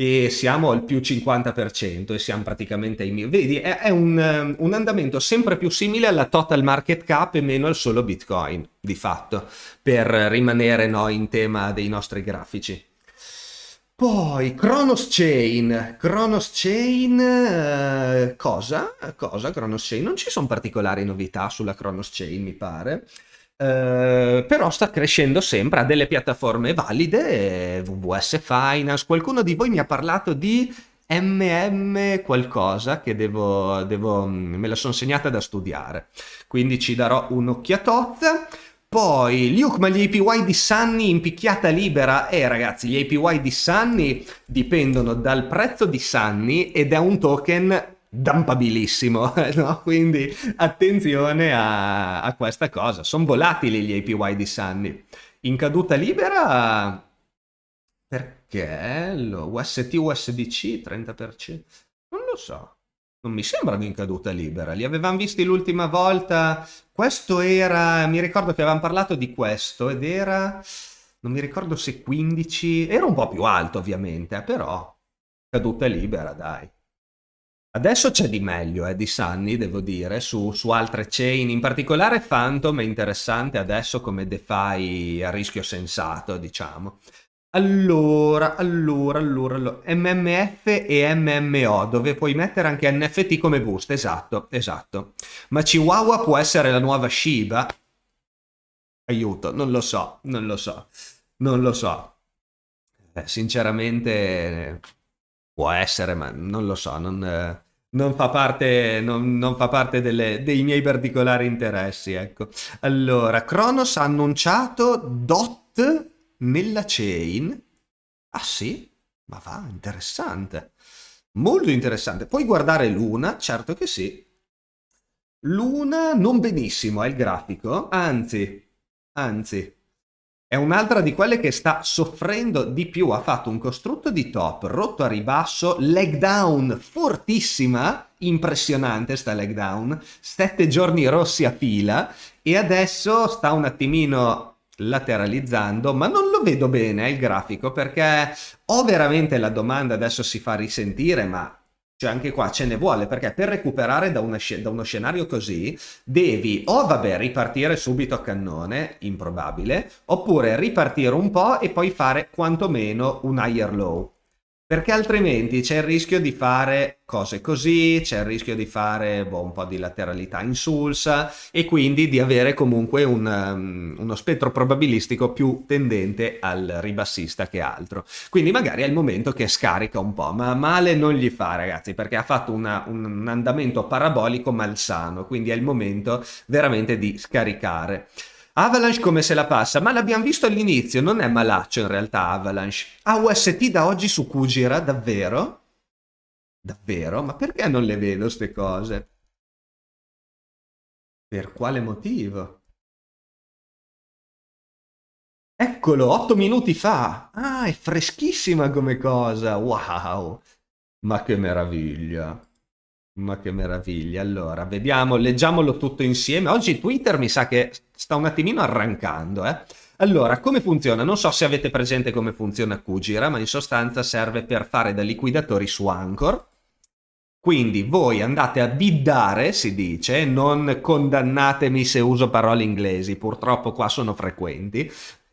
e siamo al più 50% e siamo praticamente ai mille. Vedi, è, è un, ehm, un, andamento sempre più simile alla total market cap e meno al solo Bitcoin, di fatto, per rimanere no, in tema dei nostri grafici. Poi Kronos Chain, Kronos Chain, eh, cosa? Cosa Kronos Chain? Non ci sono particolari novità sulla Kronos Chain, mi pare. Eh, però sta crescendo sempre, ha delle piattaforme valide, WS Finance, qualcuno di voi mi ha parlato di MM qualcosa che devo, devo me la sono segnata da studiare, quindi ci darò un'occhiatozza. Poi Luke, ma gli APY di Sunny in picchiata libera? Eh ragazzi, gli APY di Sunny dipendono dal prezzo di Sunny ed è un token dampabilissimo, no? quindi attenzione a, a questa cosa, sono volatili gli APY di Sunny. In caduta libera perché lo UST USDC 30%? Non lo so. Non mi sembrano in caduta libera. Li avevamo visti l'ultima volta. Questo era. Mi ricordo che avevamo parlato di questo ed era. Non mi ricordo se 15. Era un po' più alto, ovviamente, però. Caduta libera, dai. Adesso c'è di meglio eh, di Sunny, devo dire, su, su, altre chain, in particolare Phantom è interessante adesso come DeFi a rischio sensato, diciamo. Allora, allora, allora, allora, MMF e MMO, dove puoi mettere anche NFT come boost, esatto, esatto. Ma Chihuahua può essere la nuova Shiba? Aiuto, non lo so, non lo so, non lo so. Eh, sinceramente Può essere, ma non lo so, non, eh, non fa parte, non, non fa parte delle, dei miei particolari interessi, ecco. Allora, Kronos ha annunciato DOT nella chain. Ah sì? Ma va, interessante. Molto interessante. Puoi guardare Luna? Certo che sì. Luna non benissimo, è il grafico. Anzi, anzi, è un'altra di quelle che sta soffrendo di più. Ha fatto un costrutto di top, rotto a ribasso, leg down fortissima, impressionante sta leg down, sette giorni rossi a fila e adesso sta un attimino lateralizzando, ma non lo vedo bene eh, il grafico perché ho veramente la domanda adesso si fa risentire, ma cioè anche qua ce ne vuole perché per recuperare da, una, da, uno scenario così devi o vabbè ripartire subito a cannone, improbabile, oppure ripartire un po' e poi fare quantomeno un higher low. Perché altrimenti c'è il rischio di fare cose così, c'è il rischio di fare boh, un po' di lateralità insulsa e quindi di avere comunque un, um, uno spettro probabilistico più tendente al ribassista che altro. Quindi magari è il momento che scarica un po', ma male non gli fa ragazzi perché ha fatto una, un, un andamento parabolico malsano, quindi è il momento veramente di scaricare. Avalanche come se la passa, ma l'abbiamo visto all'inizio, non è malaccio in realtà Avalanche. Ha UST da oggi su Kujira, davvero? Davvero? Ma perché non le vedo queste cose? Per quale motivo? Eccolo, 8 minuti fa! Ah, è freschissima come cosa! Wow! Ma che meraviglia! Ma che meraviglia. Allora, vediamo, leggiamolo tutto insieme. Oggi Twitter mi sa che sta un attimino arrancando, eh. Allora, come funziona? Non so se avete presente come funziona Kujira, ma in sostanza serve per fare da liquidatori su Anchor. Quindi voi andate a biddare, si dice, non condannatemi se uso parole inglesi, purtroppo qua sono frequenti,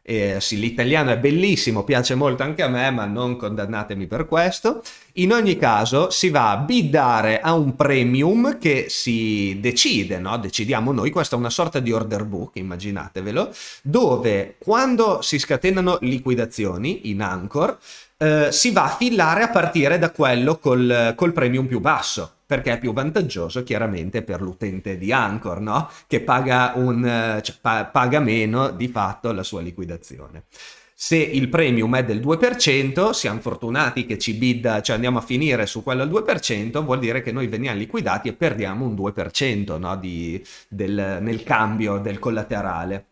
eh, sì, l'italiano è bellissimo, piace molto anche a me, ma non condannatemi per questo. In ogni caso si va a bidare a un premium che si decide, no? decidiamo noi, questa è una sorta di order book, immaginatevelo, dove quando si scatenano liquidazioni in Anchor eh, si va a fillare a partire da quello col, col premium più basso perché è più vantaggioso chiaramente per l'utente di Anchor, no? che paga, un, eh, cioè, pa- paga meno di fatto la sua liquidazione. Se il premium è del 2%, siamo fortunati che ci bidda, cioè andiamo a finire su quello al 2%, vuol dire che noi veniamo liquidati e perdiamo un 2% no? di, del, nel cambio del collaterale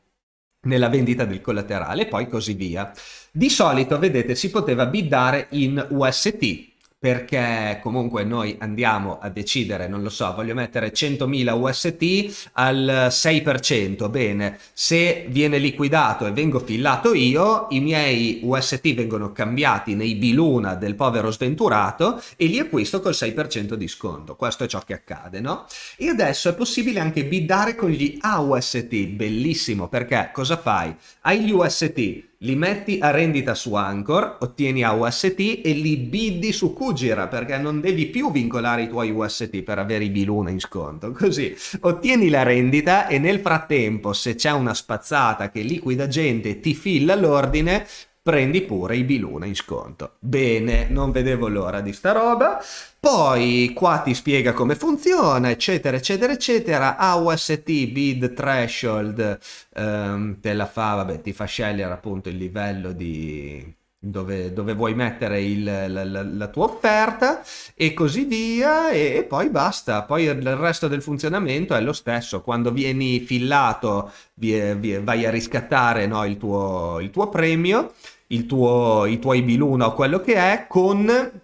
nella vendita del collaterale e poi così via. Di solito, vedete, si poteva biddare in UST, perché comunque noi andiamo a decidere, non lo so, voglio mettere 100.000 UST al 6%, bene, se viene liquidato e vengo fillato io, i miei UST vengono cambiati nei biluna del povero sventurato e li acquisto col 6% di sconto, questo è ciò che accade, no? E adesso è possibile anche bidare con gli AUST, bellissimo, perché cosa fai? Hai gli UST li metti a rendita su Anchor, ottieni AUST e li biddi su Kujira perché non devi più vincolare i tuoi UST per avere i biluna in sconto. Così ottieni la rendita e nel frattempo, se c'è una spazzata che liquida gente ti filla l'ordine, prendi pure i biluna in sconto. Bene, non vedevo l'ora di sta roba. Poi qua ti spiega come funziona, eccetera, eccetera, eccetera. AUST bid threshold ehm, te la fa, vabbè, ti fa scegliere appunto il livello di, dove, dove, vuoi mettere il, la, la, la, tua offerta e così via e, e, poi basta. Poi il resto del funzionamento è lo stesso. Quando vieni fillato vie, vie, vai a riscattare no, il, tuo, il, tuo, premio, il tuo, i tuoi biluna o quello che è con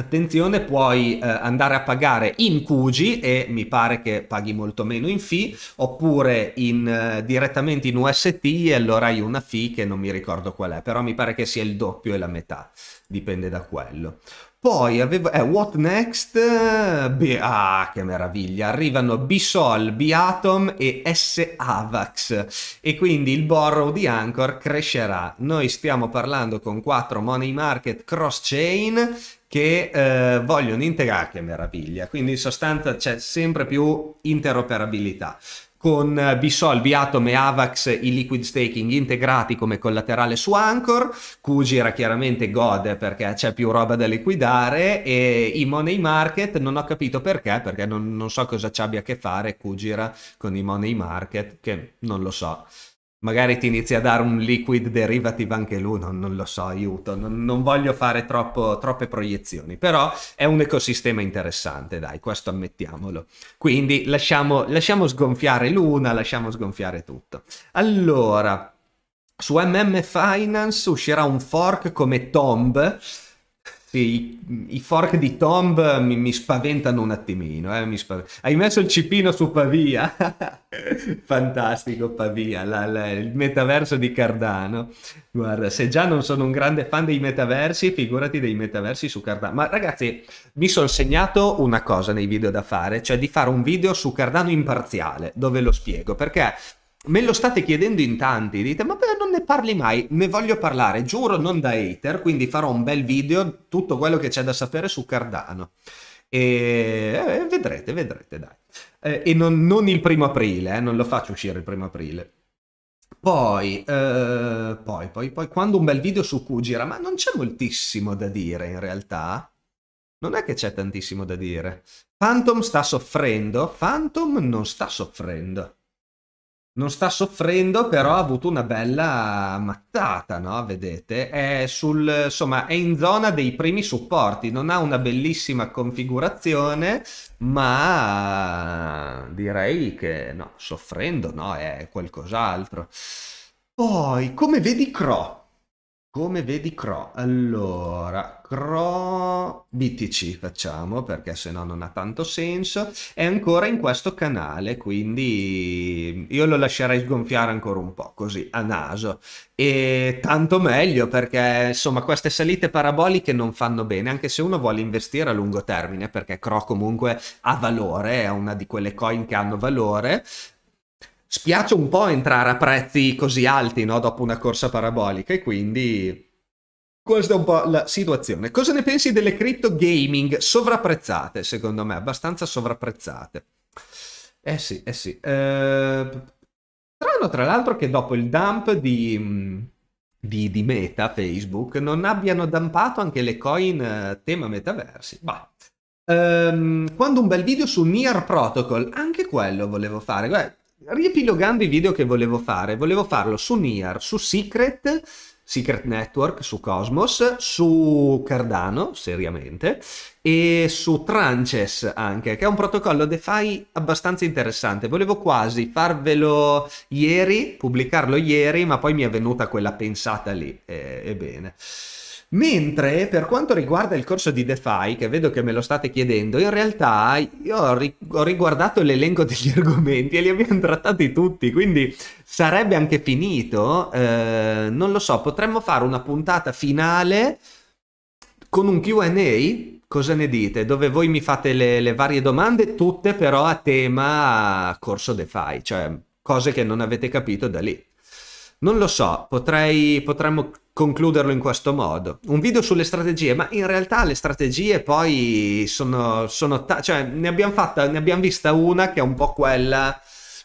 Attenzione, puoi eh, andare a pagare in Cugi e mi pare che paghi molto meno in fee, oppure in, eh, direttamente in UST e allora hai una fee che non mi ricordo qual è, però mi pare che sia il doppio e la metà, dipende da quello. Poi avevo... Eh, what next? Be ah, che meraviglia! Arrivano Bsol, Batom e S-Avax e quindi il borrow di Anchor crescerà. Noi stiamo parlando con 4 money market cross-chain che eh, vogliono integrare, che meraviglia, quindi in sostanza c'è sempre più interoperabilità con eh, Bisol, Biatom e Avax i liquid staking integrati come collaterale su Anchor, Kujira chiaramente gode perché c'è più roba da liquidare e i money market non ho capito perché, perché non, non so cosa ci abbia a che fare Kujira con i money market, che non lo so magari ti inizia a dare un liquid derivative anche lui, non, non lo so, aiuto, non, non voglio fare troppo, troppe proiezioni, però è un ecosistema interessante, dai, questo ammettiamolo. Quindi lasciamo, lasciamo sgonfiare l'una, lasciamo sgonfiare tutto. Allora, su MM Finance uscirà un fork come Tomb, sì, i, fork di Tomb mi, mi spaventano un attimino. Eh, spaventano. Hai messo il cipino su Pavia. Fantastico Pavia, la, la, il metaverso di Cardano. Guarda, se già non sono un grande fan dei metaversi, figurati dei metaversi su Cardano. Ma ragazzi, mi sono segnato una cosa nei video da fare, cioè di fare un video su Cardano imparziale, dove lo spiego, perché Me lo state chiedendo in tanti, dite ma beh, non ne parli mai, ne voglio parlare, giuro non da hater, quindi farò un bel video, tutto quello che c'è da sapere su Cardano. E eh, vedrete, vedrete, dai. Eh, e non, non il primo aprile, eh, non lo faccio uscire il primo aprile. Poi, eh, poi, poi, poi, quando un bel video su Kujira, ma non c'è moltissimo da dire in realtà. Non è che c'è tantissimo da dire. Phantom sta soffrendo, Phantom non sta soffrendo non sta soffrendo, però ha avuto una bella mattata, no? Vedete? È, sul, insomma, è in zona dei primi supporti, non ha una bellissima configurazione, ma direi che no, soffrendo no, è qualcos'altro. Poi, come vedi Cro? Come vedi Cro? Allora, Cro BTC facciamo perché se no non ha tanto senso è ancora in questo canale quindi io lo lascerei sgonfiare ancora un po' così a naso e tanto meglio perché insomma queste salite paraboliche non fanno bene anche se uno vuole investire a lungo termine perché Cro comunque ha valore è una di quelle coin che hanno valore spiace un po' entrare a prezzi così alti no? dopo una corsa parabolica e quindi questa è un po' la situazione. Cosa ne pensi delle cripto gaming sovrapprezzate, secondo me? Abbastanza sovrapprezzate. Eh sì, eh sì. Eh, strano tra l'altro che dopo il dump di, di, di, Meta, Facebook, non abbiano dumpato anche le coin eh, tema metaversi. Bah. Eh, quando un bel video su Near Protocol, anche quello volevo fare. Guarda, riepilogando i video che volevo fare, volevo farlo su Near, su Secret Secret Network su Cosmos, su Cardano, seriamente, e su Tranches anche, che è un protocollo DeFi abbastanza interessante. Volevo quasi farvelo ieri, pubblicarlo ieri, ma poi mi è venuta quella pensata lì. Eh, ebbene. Mentre per quanto riguarda il corso di DeFi, che vedo che me lo state chiedendo, in realtà io ho, ri- ho riguardato l'elenco degli argomenti e li abbiamo trattati tutti, quindi sarebbe anche finito. Eh, non lo so, potremmo fare una puntata finale con un QA. Cosa ne dite? Dove voi mi fate le, le varie domande, tutte però a tema corso DeFi, cioè cose che non avete capito da lì. Non lo so, potrei, potremmo concluderlo in questo modo. Un video sulle strategie, ma in realtà le strategie poi sono... sono ta- cioè ne abbiamo, fatta, ne abbiamo vista una che è un po' quella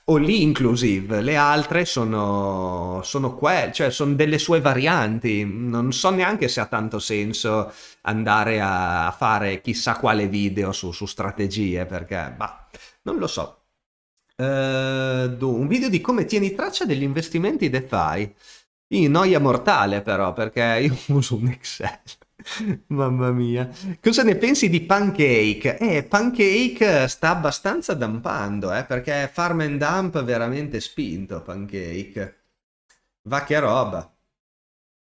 o lì inclusive, le altre sono, sono quelle, cioè sono delle sue varianti, non so neanche se ha tanto senso andare a fare chissà quale video su, su strategie, perché, bah, non lo so. Uh, un video di come tieni traccia degli investimenti DeFi. In noia mortale però, perché io uso un Excel. Mamma mia. Cosa ne pensi di Pancake? Eh, Pancake sta abbastanza dampando, eh, perché Farm and Dump veramente spinto, Pancake. Va che roba.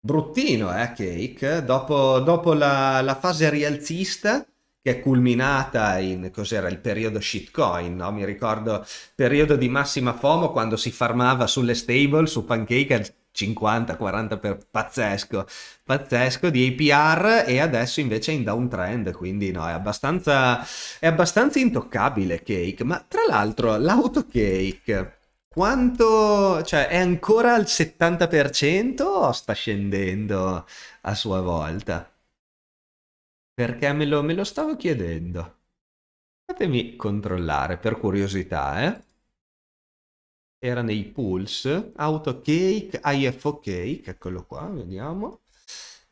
Bruttino, eh, Cake. Dopo, dopo la, la fase rialzista che è culminata in cos'era il periodo shitcoin, no? mi ricordo periodo di massima FOMO quando si farmava sulle stable, su Pancake al 50-40 per pazzesco, pazzesco di APR e adesso invece è in downtrend, quindi no, è abbastanza, è abbastanza intoccabile Cake, ma tra l'altro l'auto cake. quanto, cioè è ancora al 70% o sta scendendo a sua volta? Perché me lo, me lo stavo chiedendo. Fatemi controllare per curiosità, eh. Era nei pools. cake, IFO cake, eccolo qua, vediamo.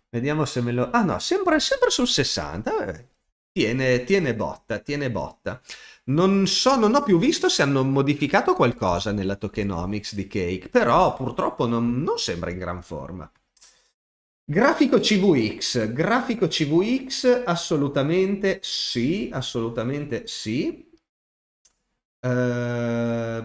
Vediamo se me lo... Ah no, sempre, sempre sul 60. Eh. Tiene, tiene, botta, tiene botta. Non so, non ho più visto se hanno modificato qualcosa nella tokenomics di Cake, però purtroppo non, non sembra in gran forma. Grafico CVX, grafico CVX assolutamente sì, assolutamente sì. Uh,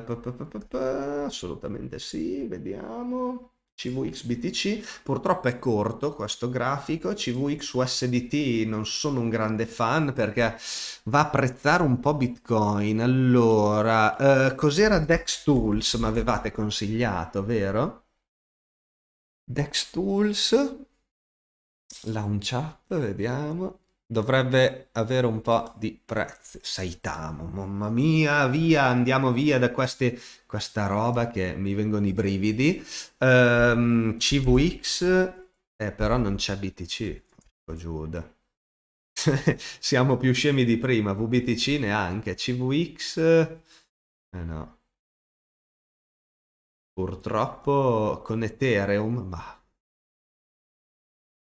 pa, pa, pa, assolutamente sì, vediamo. CVX BTC, purtroppo è corto questo grafico, CVX USDT non sono un grande fan perché va a prezzare un po' Bitcoin. Allora, uh, cos'era Dex Tools? Ma avevate consigliato, vero? Dex Tools Launch up, vediamo. Dovrebbe avere un po' di prezzo. Saitamo, mamma mia, via, andiamo via da queste, questa roba che mi vengono i brividi. Um, ehm, CVX, eh, però non c'è BTC. Giuda. Siamo più scemi di prima, VBTC neanche, CVX... Eh no. Purtroppo con Ethereum, ma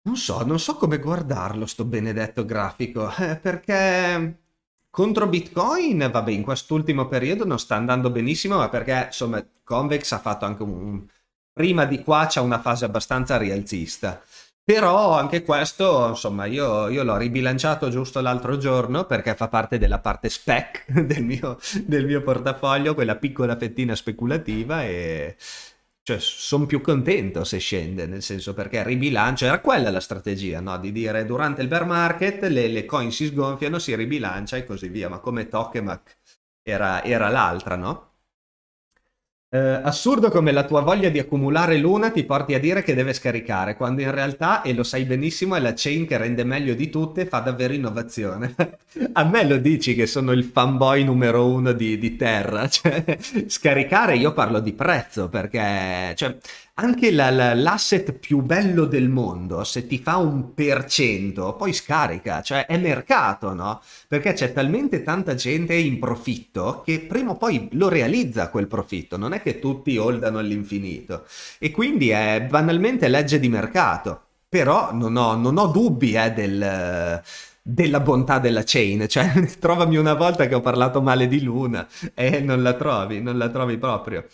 non so, non so come guardarlo sto benedetto grafico, eh, perché contro Bitcoin, vabbè, in quest'ultimo periodo non sta andando benissimo, ma perché insomma Convex ha fatto anche un... prima di qua c'è una fase abbastanza rialzista. Però anche questo, insomma, io, io l'ho ribilanciato giusto l'altro giorno perché fa parte della parte spec del mio, del mio portafoglio, quella piccola fettina speculativa e, cioè, sono più contento se scende, nel senso perché ribilancia, era quella la strategia, no? di dire durante il bear market le, le coin si sgonfiano, si ribilancia e così via, ma come tokemak era, era l'altra, no? Eh, assurdo come la tua voglia di accumulare l'una ti porti a dire che deve scaricare, quando in realtà, e lo sai benissimo, è la chain che rende meglio di tutte e fa davvero innovazione. a me lo dici che sono il fanboy numero uno di, di terra. Cioè, scaricare, io parlo di prezzo, perché... Cioè, anche la, la, l'asset più bello del mondo, se ti fa un per cento, poi scarica, cioè è mercato, no? Perché c'è talmente tanta gente in profitto che prima o poi lo realizza quel profitto, non è che tutti holdano all'infinito. E quindi è banalmente legge di mercato. Però non ho, non ho dubbi eh, del, della bontà della chain, cioè trovami una volta che ho parlato male di Luna e eh, non la trovi, non la trovi proprio.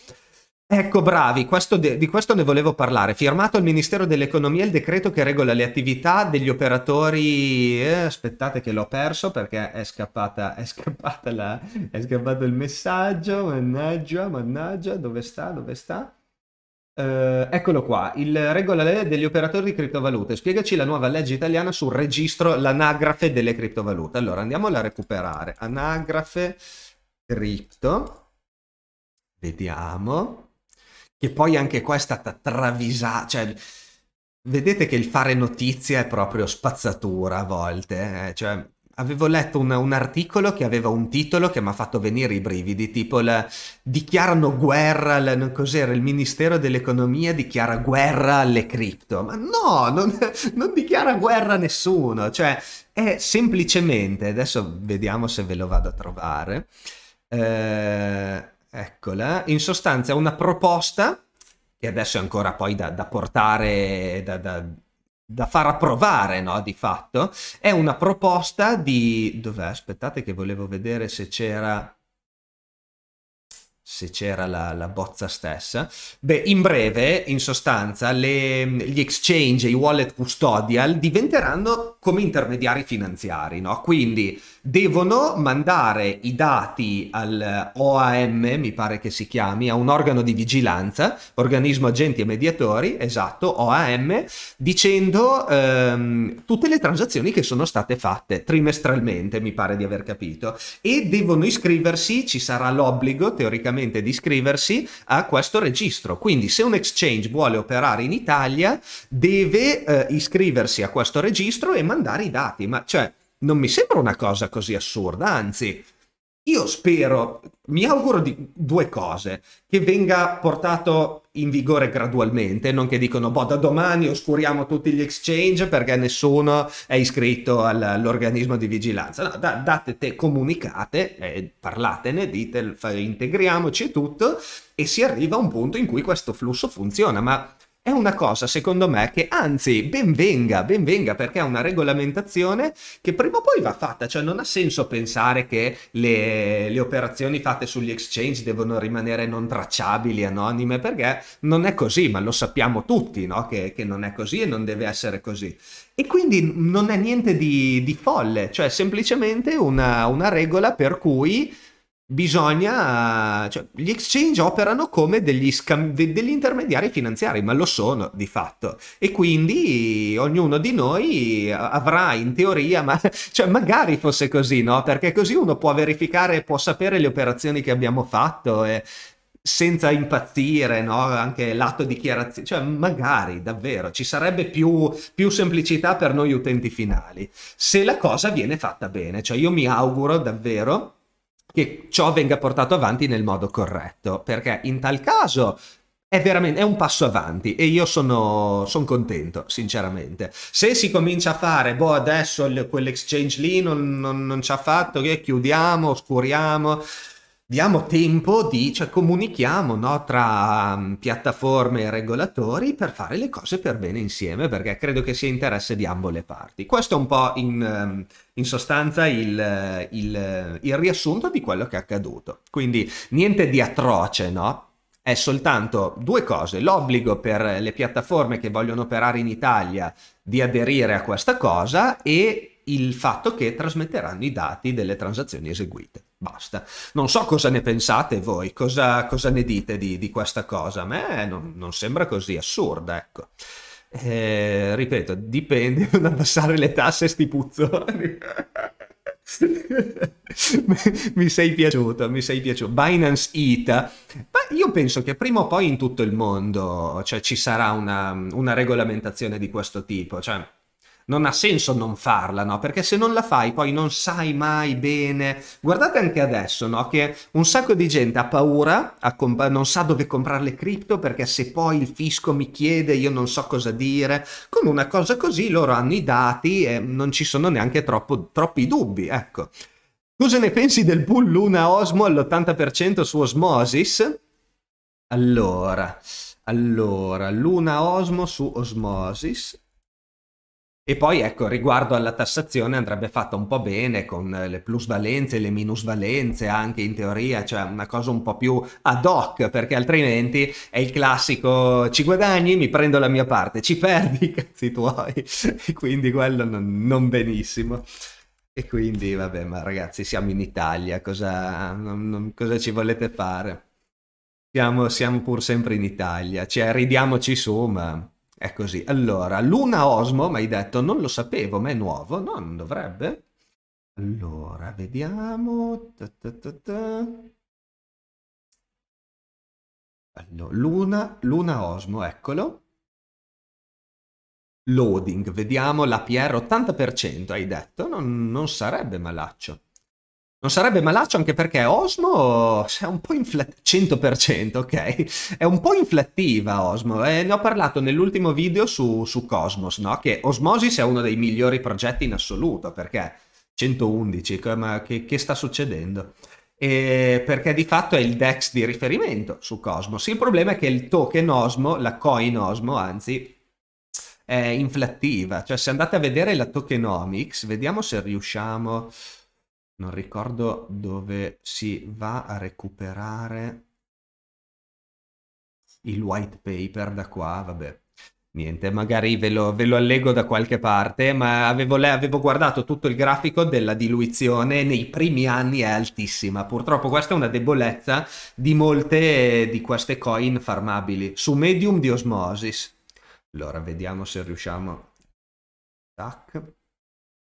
Ecco, bravi, questo de- di questo ne volevo parlare. Firmato al Ministero dell'Economia il decreto che regola le attività degli operatori. Eh, aspettate, che l'ho perso perché è scappata, è scappata la, è scappato il messaggio. Mannaggia, mannaggia, dove sta? Dove sta? Eh, eccolo qua, il regolare degli operatori di criptovalute. Spiegaci la nuova legge italiana sul registro, l'anagrafe delle criptovalute. Allora andiamola a recuperare. Anagrafe cripto. Vediamo che poi anche qua è stata travisata, cioè vedete che il fare notizia è proprio spazzatura a volte, eh? cioè avevo letto un, un, articolo che aveva un titolo che mi ha fatto venire i brividi, tipo la, dichiarano guerra, la, cos'era, il Ministero dell'Economia dichiara guerra alle cripto, ma no, non, non dichiara guerra a nessuno, cioè è semplicemente, adesso vediamo se ve lo vado a trovare, eh, Eccola, in sostanza una proposta che adesso è ancora poi da, da portare, da, da, da, far approvare, no? Di fatto, è una proposta di... Dov'è? Aspettate che volevo vedere se c'era se c'era la, la, bozza stessa. Beh, in breve, in sostanza, le, gli exchange e i wallet custodial diventeranno come intermediari finanziari, no? Quindi devono mandare i dati al OAM, mi pare che si chiami, a un organo di vigilanza, organismo agenti e mediatori, esatto, OAM, dicendo ehm, tutte le transazioni che sono state fatte trimestralmente, mi pare di aver capito, e devono iscriversi, ci sarà l'obbligo teoricamente fisicamente di iscriversi a questo registro. Quindi se un exchange vuole operare in Italia deve eh, iscriversi a questo registro e mandare i dati, ma cioè non mi sembra una cosa così assurda, anzi io spero mi auguro di due cose, che venga portato in vigore gradualmente, non che dicono, boh, da domani oscuriamo tutti gli exchange perché nessuno è iscritto all'organismo di vigilanza. No, da, date te, comunicate, eh, parlatene, dite, integriamoci e tutto, e si arriva a un punto in cui questo flusso funziona, ma è una cosa, secondo me, che anzi, benvenga, benvenga, perché è una regolamentazione che prima o poi va fatta, cioè non ha senso pensare che le, le operazioni fatte sugli exchange devono rimanere non tracciabili, anonime, perché non è così, ma lo sappiamo tutti, no? Che, che non è così e non deve essere così. E quindi non è niente di, di folle, cioè semplicemente una, una regola per cui bisogna, cioè, gli exchange operano come degli, scam, de, degli, intermediari finanziari, ma lo sono di fatto. E quindi ognuno di noi avrà in teoria, ma cioè, magari fosse così, no? Perché così uno può verificare, può sapere le operazioni che abbiamo fatto e senza impazzire, no? Anche l'atto dichiarazione, cioè magari davvero ci sarebbe più, più, semplicità per noi utenti finali se la cosa viene fatta bene. Cioè io mi auguro davvero che ciò venga portato avanti nel modo corretto, perché in tal caso è veramente è un passo avanti e io sono, sono contento, sinceramente. Se si comincia a fare, boh, adesso quell'exchange lì non, non, non ci ha fatto, che chiudiamo, oscuriamo diamo tempo di, cioè comunichiamo no, tra um, piattaforme e regolatori per fare le cose per bene insieme, perché credo che sia interesse di ambo le parti. Questo è un po' in, um, in sostanza il, eh, il, eh, il, riassunto di quello che è accaduto. Quindi niente di atroce, no? È soltanto due cose, l'obbligo per le piattaforme che vogliono operare in Italia di aderire a questa cosa e il fatto che trasmetteranno i dati delle transazioni eseguite. Basta. Non so cosa ne pensate voi, cosa, cosa ne dite di, di, questa cosa. A me non, non sembra così assurda, ecco. Eh, ripeto, dipende da abbassare le tasse sti puzzoni. mi sei piaciuto, mi sei piaciuto. Binance ITA. Ma io penso che prima o poi in tutto il mondo cioè, ci sarà una, una regolamentazione di questo tipo. Cioè, non ha senso non farla, no? Perché se non la fai poi non sai mai bene. Guardate anche adesso, no? Che un sacco di gente ha paura, non sa dove comprare le cripto perché se poi il fisco mi chiede io non so cosa dire. Con una cosa così loro hanno i dati e non ci sono neanche troppo, troppi dubbi, ecco. Cosa ne pensi del pool Luna Osmo all'80% su Osmosis? Allora, allora, Luna Osmo su Osmosis. E poi ecco, riguardo alla tassazione andrebbe fatta un po' bene con eh, le plusvalenze, e le minusvalenze anche in teoria, cioè una cosa un po' più ad hoc, perché altrimenti è il classico ci guadagni, mi prendo la mia parte, ci perdi, i cazzi tuoi. E quindi quello non, non benissimo. E quindi vabbè, ma ragazzi siamo in Italia, cosa, non, non, cosa ci volete fare? Siamo, siamo pur sempre in Italia, cioè ridiamoci su, ma è così. Allora, Luna Osmo, mi hai detto, non lo sapevo, ma è nuovo. No, non dovrebbe. Allora, vediamo. Ta ta ta allora, Luna, Luna Osmo, eccolo. Loading, vediamo la PR 80%, hai detto, non, non sarebbe malaccio. Non sarebbe malaccio anche perché Osmo è un po' inflattiva, 100%, ok? È un po' inflattiva Osmo, e ne ho parlato nell'ultimo video su, su Cosmos, no? Che Osmosis è uno dei migliori progetti in assoluto, perché 111, ma che, che sta succedendo? E perché di fatto è il DEX di riferimento su Cosmos. Il problema è che il token Osmo, la coin Osmo, anzi, è inflattiva. Cioè se andate a vedere la tokenomics, vediamo se riusciamo non ricordo dove si va a recuperare il white paper da qua, vabbè. Niente, magari ve lo, ve lo allego da qualche parte, ma avevo, avevo, guardato tutto il grafico della diluizione nei primi anni è altissima. Purtroppo questa è una debolezza di molte eh, di queste coin farmabili su medium di osmosis. Allora, vediamo se riusciamo. Tac.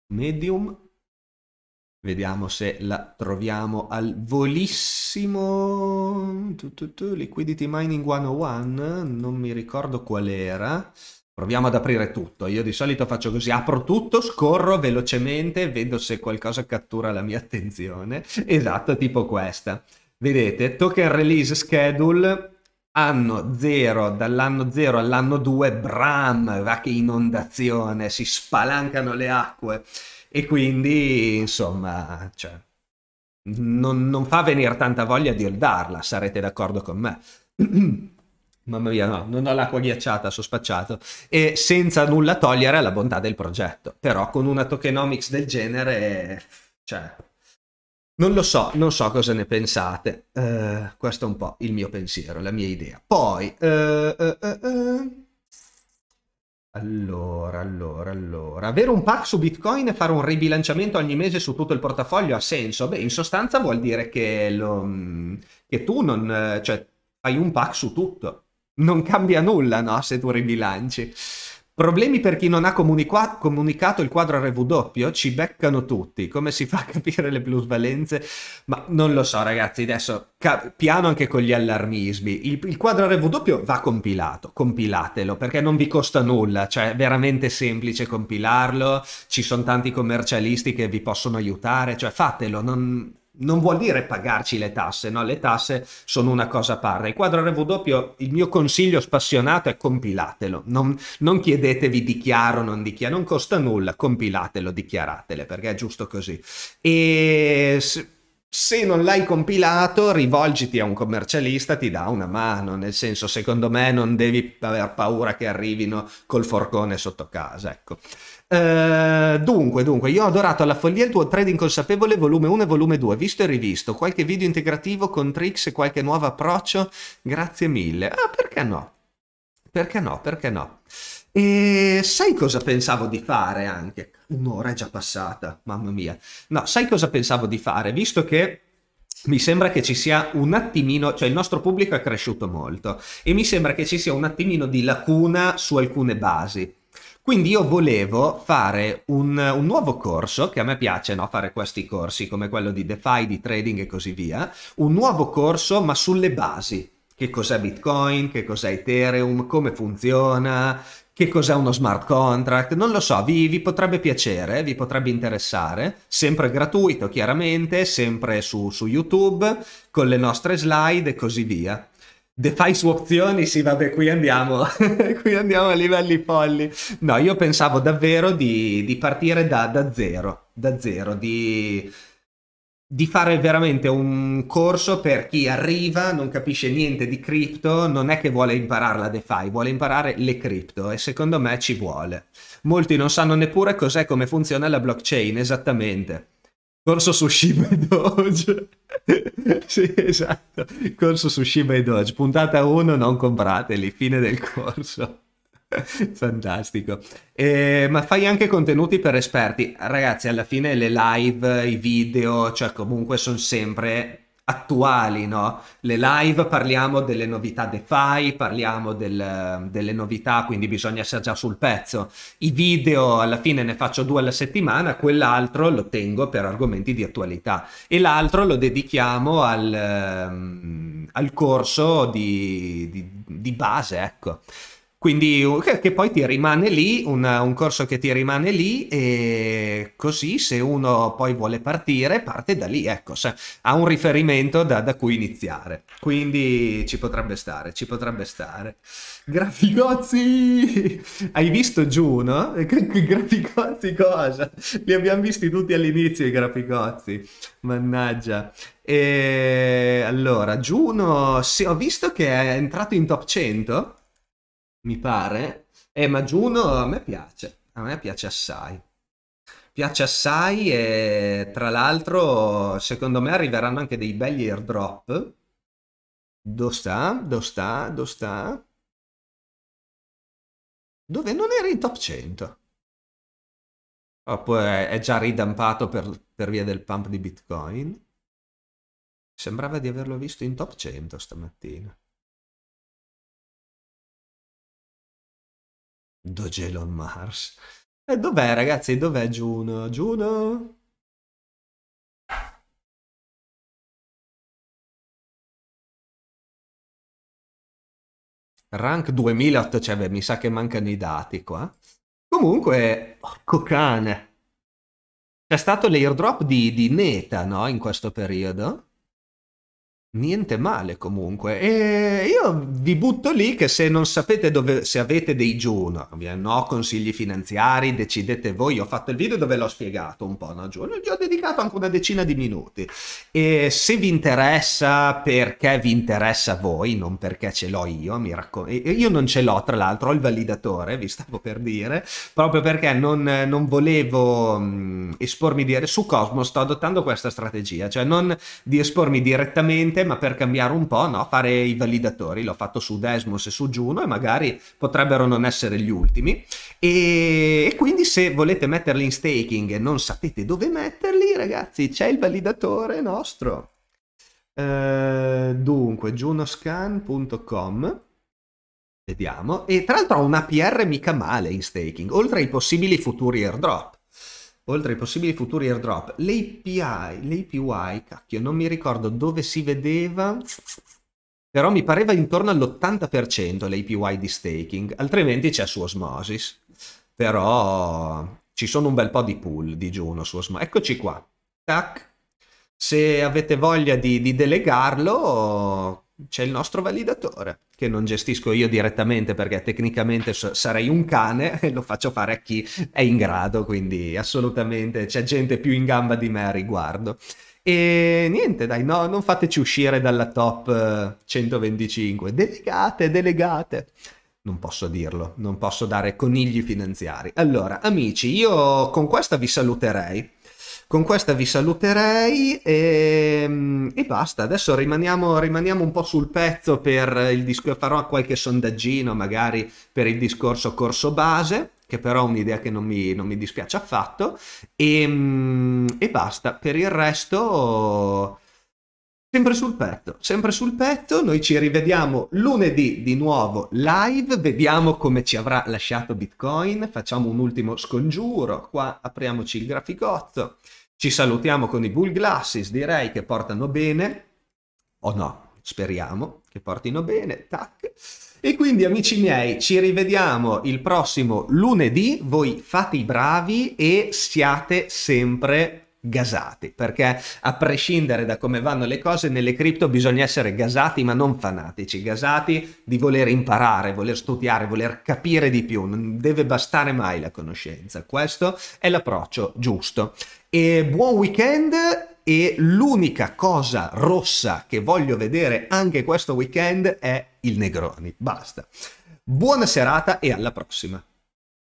Medium Vediamo se la troviamo al volissimo tu, tu, tu, Liquidity Mining 101, non mi ricordo qual era. Proviamo ad aprire tutto, io di solito faccio così, apro tutto, scorro velocemente, vedo se qualcosa cattura la mia attenzione. Esatto, tipo questa. Vedete, token release schedule anno 0, dall'anno 0 all'anno 2, bram, va che inondazione, si spalancano le acque e quindi insomma, cioè, non, non, fa venire tanta voglia di darla, sarete d'accordo con me. Mamma mia, no, non ho l'acqua ghiacciata, sono spacciato. E senza nulla togliere alla bontà del progetto, però con una tokenomics del genere, cioè, non lo so, non so cosa ne pensate. Eh, questo è un po' il mio pensiero, la mia idea. Poi, eh eh, eh, eh, allora, allora, allora. Avere un pack su Bitcoin e fare un ribilanciamento ogni mese su tutto il portafoglio ha senso? Beh, in sostanza vuol dire che, lo, mm, che tu non, eh, cioè, fai un pack su tutto. Non cambia nulla, no? Se tu ribilanci. Problemi per chi non ha comunica comunicato il quadro RW, ci beccano tutti. Come si fa a capire le plusvalenze? Ma non lo so, ragazzi, adesso piano anche con gli allarmismi. Il, il quadro RW va compilato, compilatelo, perché non vi costa nulla, cioè è veramente semplice compilarlo, ci sono tanti commercialisti che vi possono aiutare, cioè fatelo, non non vuol dire pagarci le tasse, no? le tasse sono una cosa a parte. Il quadro RW, il mio consiglio spassionato è compilatelo, non, non chiedetevi dichiaro, non dichiaro, non costa nulla, compilatelo, dichiaratele, perché è giusto così. E se non l'hai compilato, rivolgiti a un commercialista, ti dà una mano, nel senso, secondo me non devi aver paura che arrivino col forcone sotto casa, ecco. Eh, dunque, dunque, io ho adorato la follia il tuo trading consapevole volume 1 e volume 2, visto e rivisto, qualche video integrativo con tricks e qualche nuovo approccio, grazie mille. Ah, perché no? Perché no? Perché no? E sai cosa pensavo di fare anche? Un'ora è già passata, mamma mia. No, sai cosa pensavo di fare? Visto che mi sembra che ci sia un attimino, cioè il nostro pubblico è cresciuto molto e mi sembra che ci sia un attimino di lacuna su alcune basi. Quindi io volevo fare un, un, nuovo corso, che a me piace no, fare questi corsi come quello di DeFi, di trading e così via, un nuovo corso ma sulle basi. Che cos'è Bitcoin, che cos'è Ethereum, come funziona, che cos'è uno smart contract, non lo so, vi, vi, potrebbe piacere, vi potrebbe interessare, sempre gratuito chiaramente, sempre su, su YouTube, con le nostre slide e così via fai su opzioni, sì vabbè qui andiamo, qui andiamo a livelli folli. No, io pensavo davvero di, di partire da, da, zero, da zero, di, di fare veramente un corso per chi arriva, non capisce niente di cripto, non è che vuole imparare la DeFi, vuole imparare le cripto e secondo me ci vuole. Molti non sanno neppure cos'è, come funziona la blockchain esattamente. Corso su Shiba e Doge. sì, esatto. Corso su Shiba e Doge. Puntata 1, non comprateli. Fine del corso. Fantastico. Eh, ma fai anche contenuti per esperti. Ragazzi, alla fine le live, i video, cioè comunque sono sempre attuali, no? Le live parliamo delle novità DeFi, parliamo del, delle novità, quindi bisogna essere già sul pezzo. I video alla fine ne faccio due alla settimana, quell'altro lo tengo per argomenti di attualità e l'altro lo dedichiamo al, ehm, al corso di, di, di base, ecco. Quindi che poi ti rimane lì, una, un corso che ti rimane lì e così se uno poi vuole partire parte da lì, ecco, se, ha un riferimento da, da, cui iniziare. Quindi ci potrebbe stare, ci potrebbe stare. Graficozzi! Hai visto Giuno? no? Graficozzi cosa? Li abbiamo visti tutti all'inizio i graficozzi, mannaggia. E allora, Giuno, sì, ho visto che è entrato in top 100 mi pare. Eh, ma Juno a me piace, a me piace assai. Piace assai e tra l'altro secondo me arriveranno anche dei belli airdrop. Do sta? Do sta? Do sta? Dove non era in top 100. Oppure è già ridampato per, per via del pump di Bitcoin. Sembrava di averlo visto in top 100 stamattina. Do Dogelo on Mars. E dov'è ragazzi? Dov'è Juno? Juno? Rank 2000, cioè beh, mi sa che mancano i dati qua. Comunque, porco cane. C'è stato l'airdrop di, di Neta, no? In questo periodo. Niente male comunque. E io vi butto lì che se non sapete dove, se avete dei giorni, no consigli finanziari, decidete voi. Io ho fatto il video dove l'ho spiegato un po', no giorno, gli ho dedicato anche una decina di minuti. E se vi interessa perché vi interessa a voi, non perché ce l'ho io, mi raccomando. Io non ce l'ho, tra l'altro, ho il validatore, vi stavo per dire, proprio perché non, non volevo mh, espormi dire su Cosmos sto adottando questa strategia, cioè non di espormi direttamente ma per cambiare un po', no? fare i validatori. L'ho fatto su Desmos e su Juno e magari potrebbero non essere gli ultimi. E, e quindi se volete metterli in staking e non sapete dove metterli, ragazzi, c'è il validatore nostro. Uh, dunque, junoscan.com. Vediamo. E tra l'altro ho un APR mica male in staking, oltre ai possibili futuri airdrop oltre ai possibili futuri airdrop, l'API, l'APY, cacchio, non mi ricordo dove si vedeva, però mi pareva intorno all'80% l'API di staking, altrimenti c'è su Osmosis. Però ci sono un bel po' di pool digiuno su Osmosis. Eccoci qua. Tac. Se avete voglia di, di delegarlo, c'è il nostro validatore, che non gestisco io direttamente perché tecnicamente sarei un cane e lo faccio fare a chi è in grado, quindi assolutamente c'è gente più in gamba di me a riguardo. E niente, dai, no, non fateci uscire dalla top 125, eh, delegate, delegate. Non posso dirlo, non posso dare conigli finanziari. Allora, amici, io con questa vi saluterei con questa vi saluterei e, mm, e basta. Adesso rimaniamo, rimaniamo, un po' sul pezzo per il discorso, farò qualche sondaggino magari per il discorso corso base che però è un'idea che non mi, non mi, dispiace affatto, e, mm, e, basta. Per il resto, sempre sul petto, sempre sul petto, noi ci rivediamo lunedì di nuovo live, vediamo come ci avrà lasciato Bitcoin, facciamo un ultimo scongiuro, qua apriamoci il graficotto, ci salutiamo con i Bull Glasses, direi che portano bene, o no, speriamo che portino bene, tac. E quindi amici miei, ci rivediamo il prossimo lunedì, voi fate i bravi e siate sempre gasati, perché a prescindere da come vanno le cose, nelle cripto bisogna essere gasati ma non fanatici, gasati di voler imparare, voler studiare, voler capire di più, non deve bastare mai la conoscenza, questo è l'approccio giusto. E buon weekend e l'unica cosa rossa che voglio vedere anche questo weekend è il Negroni. Basta. Buona serata e alla prossima.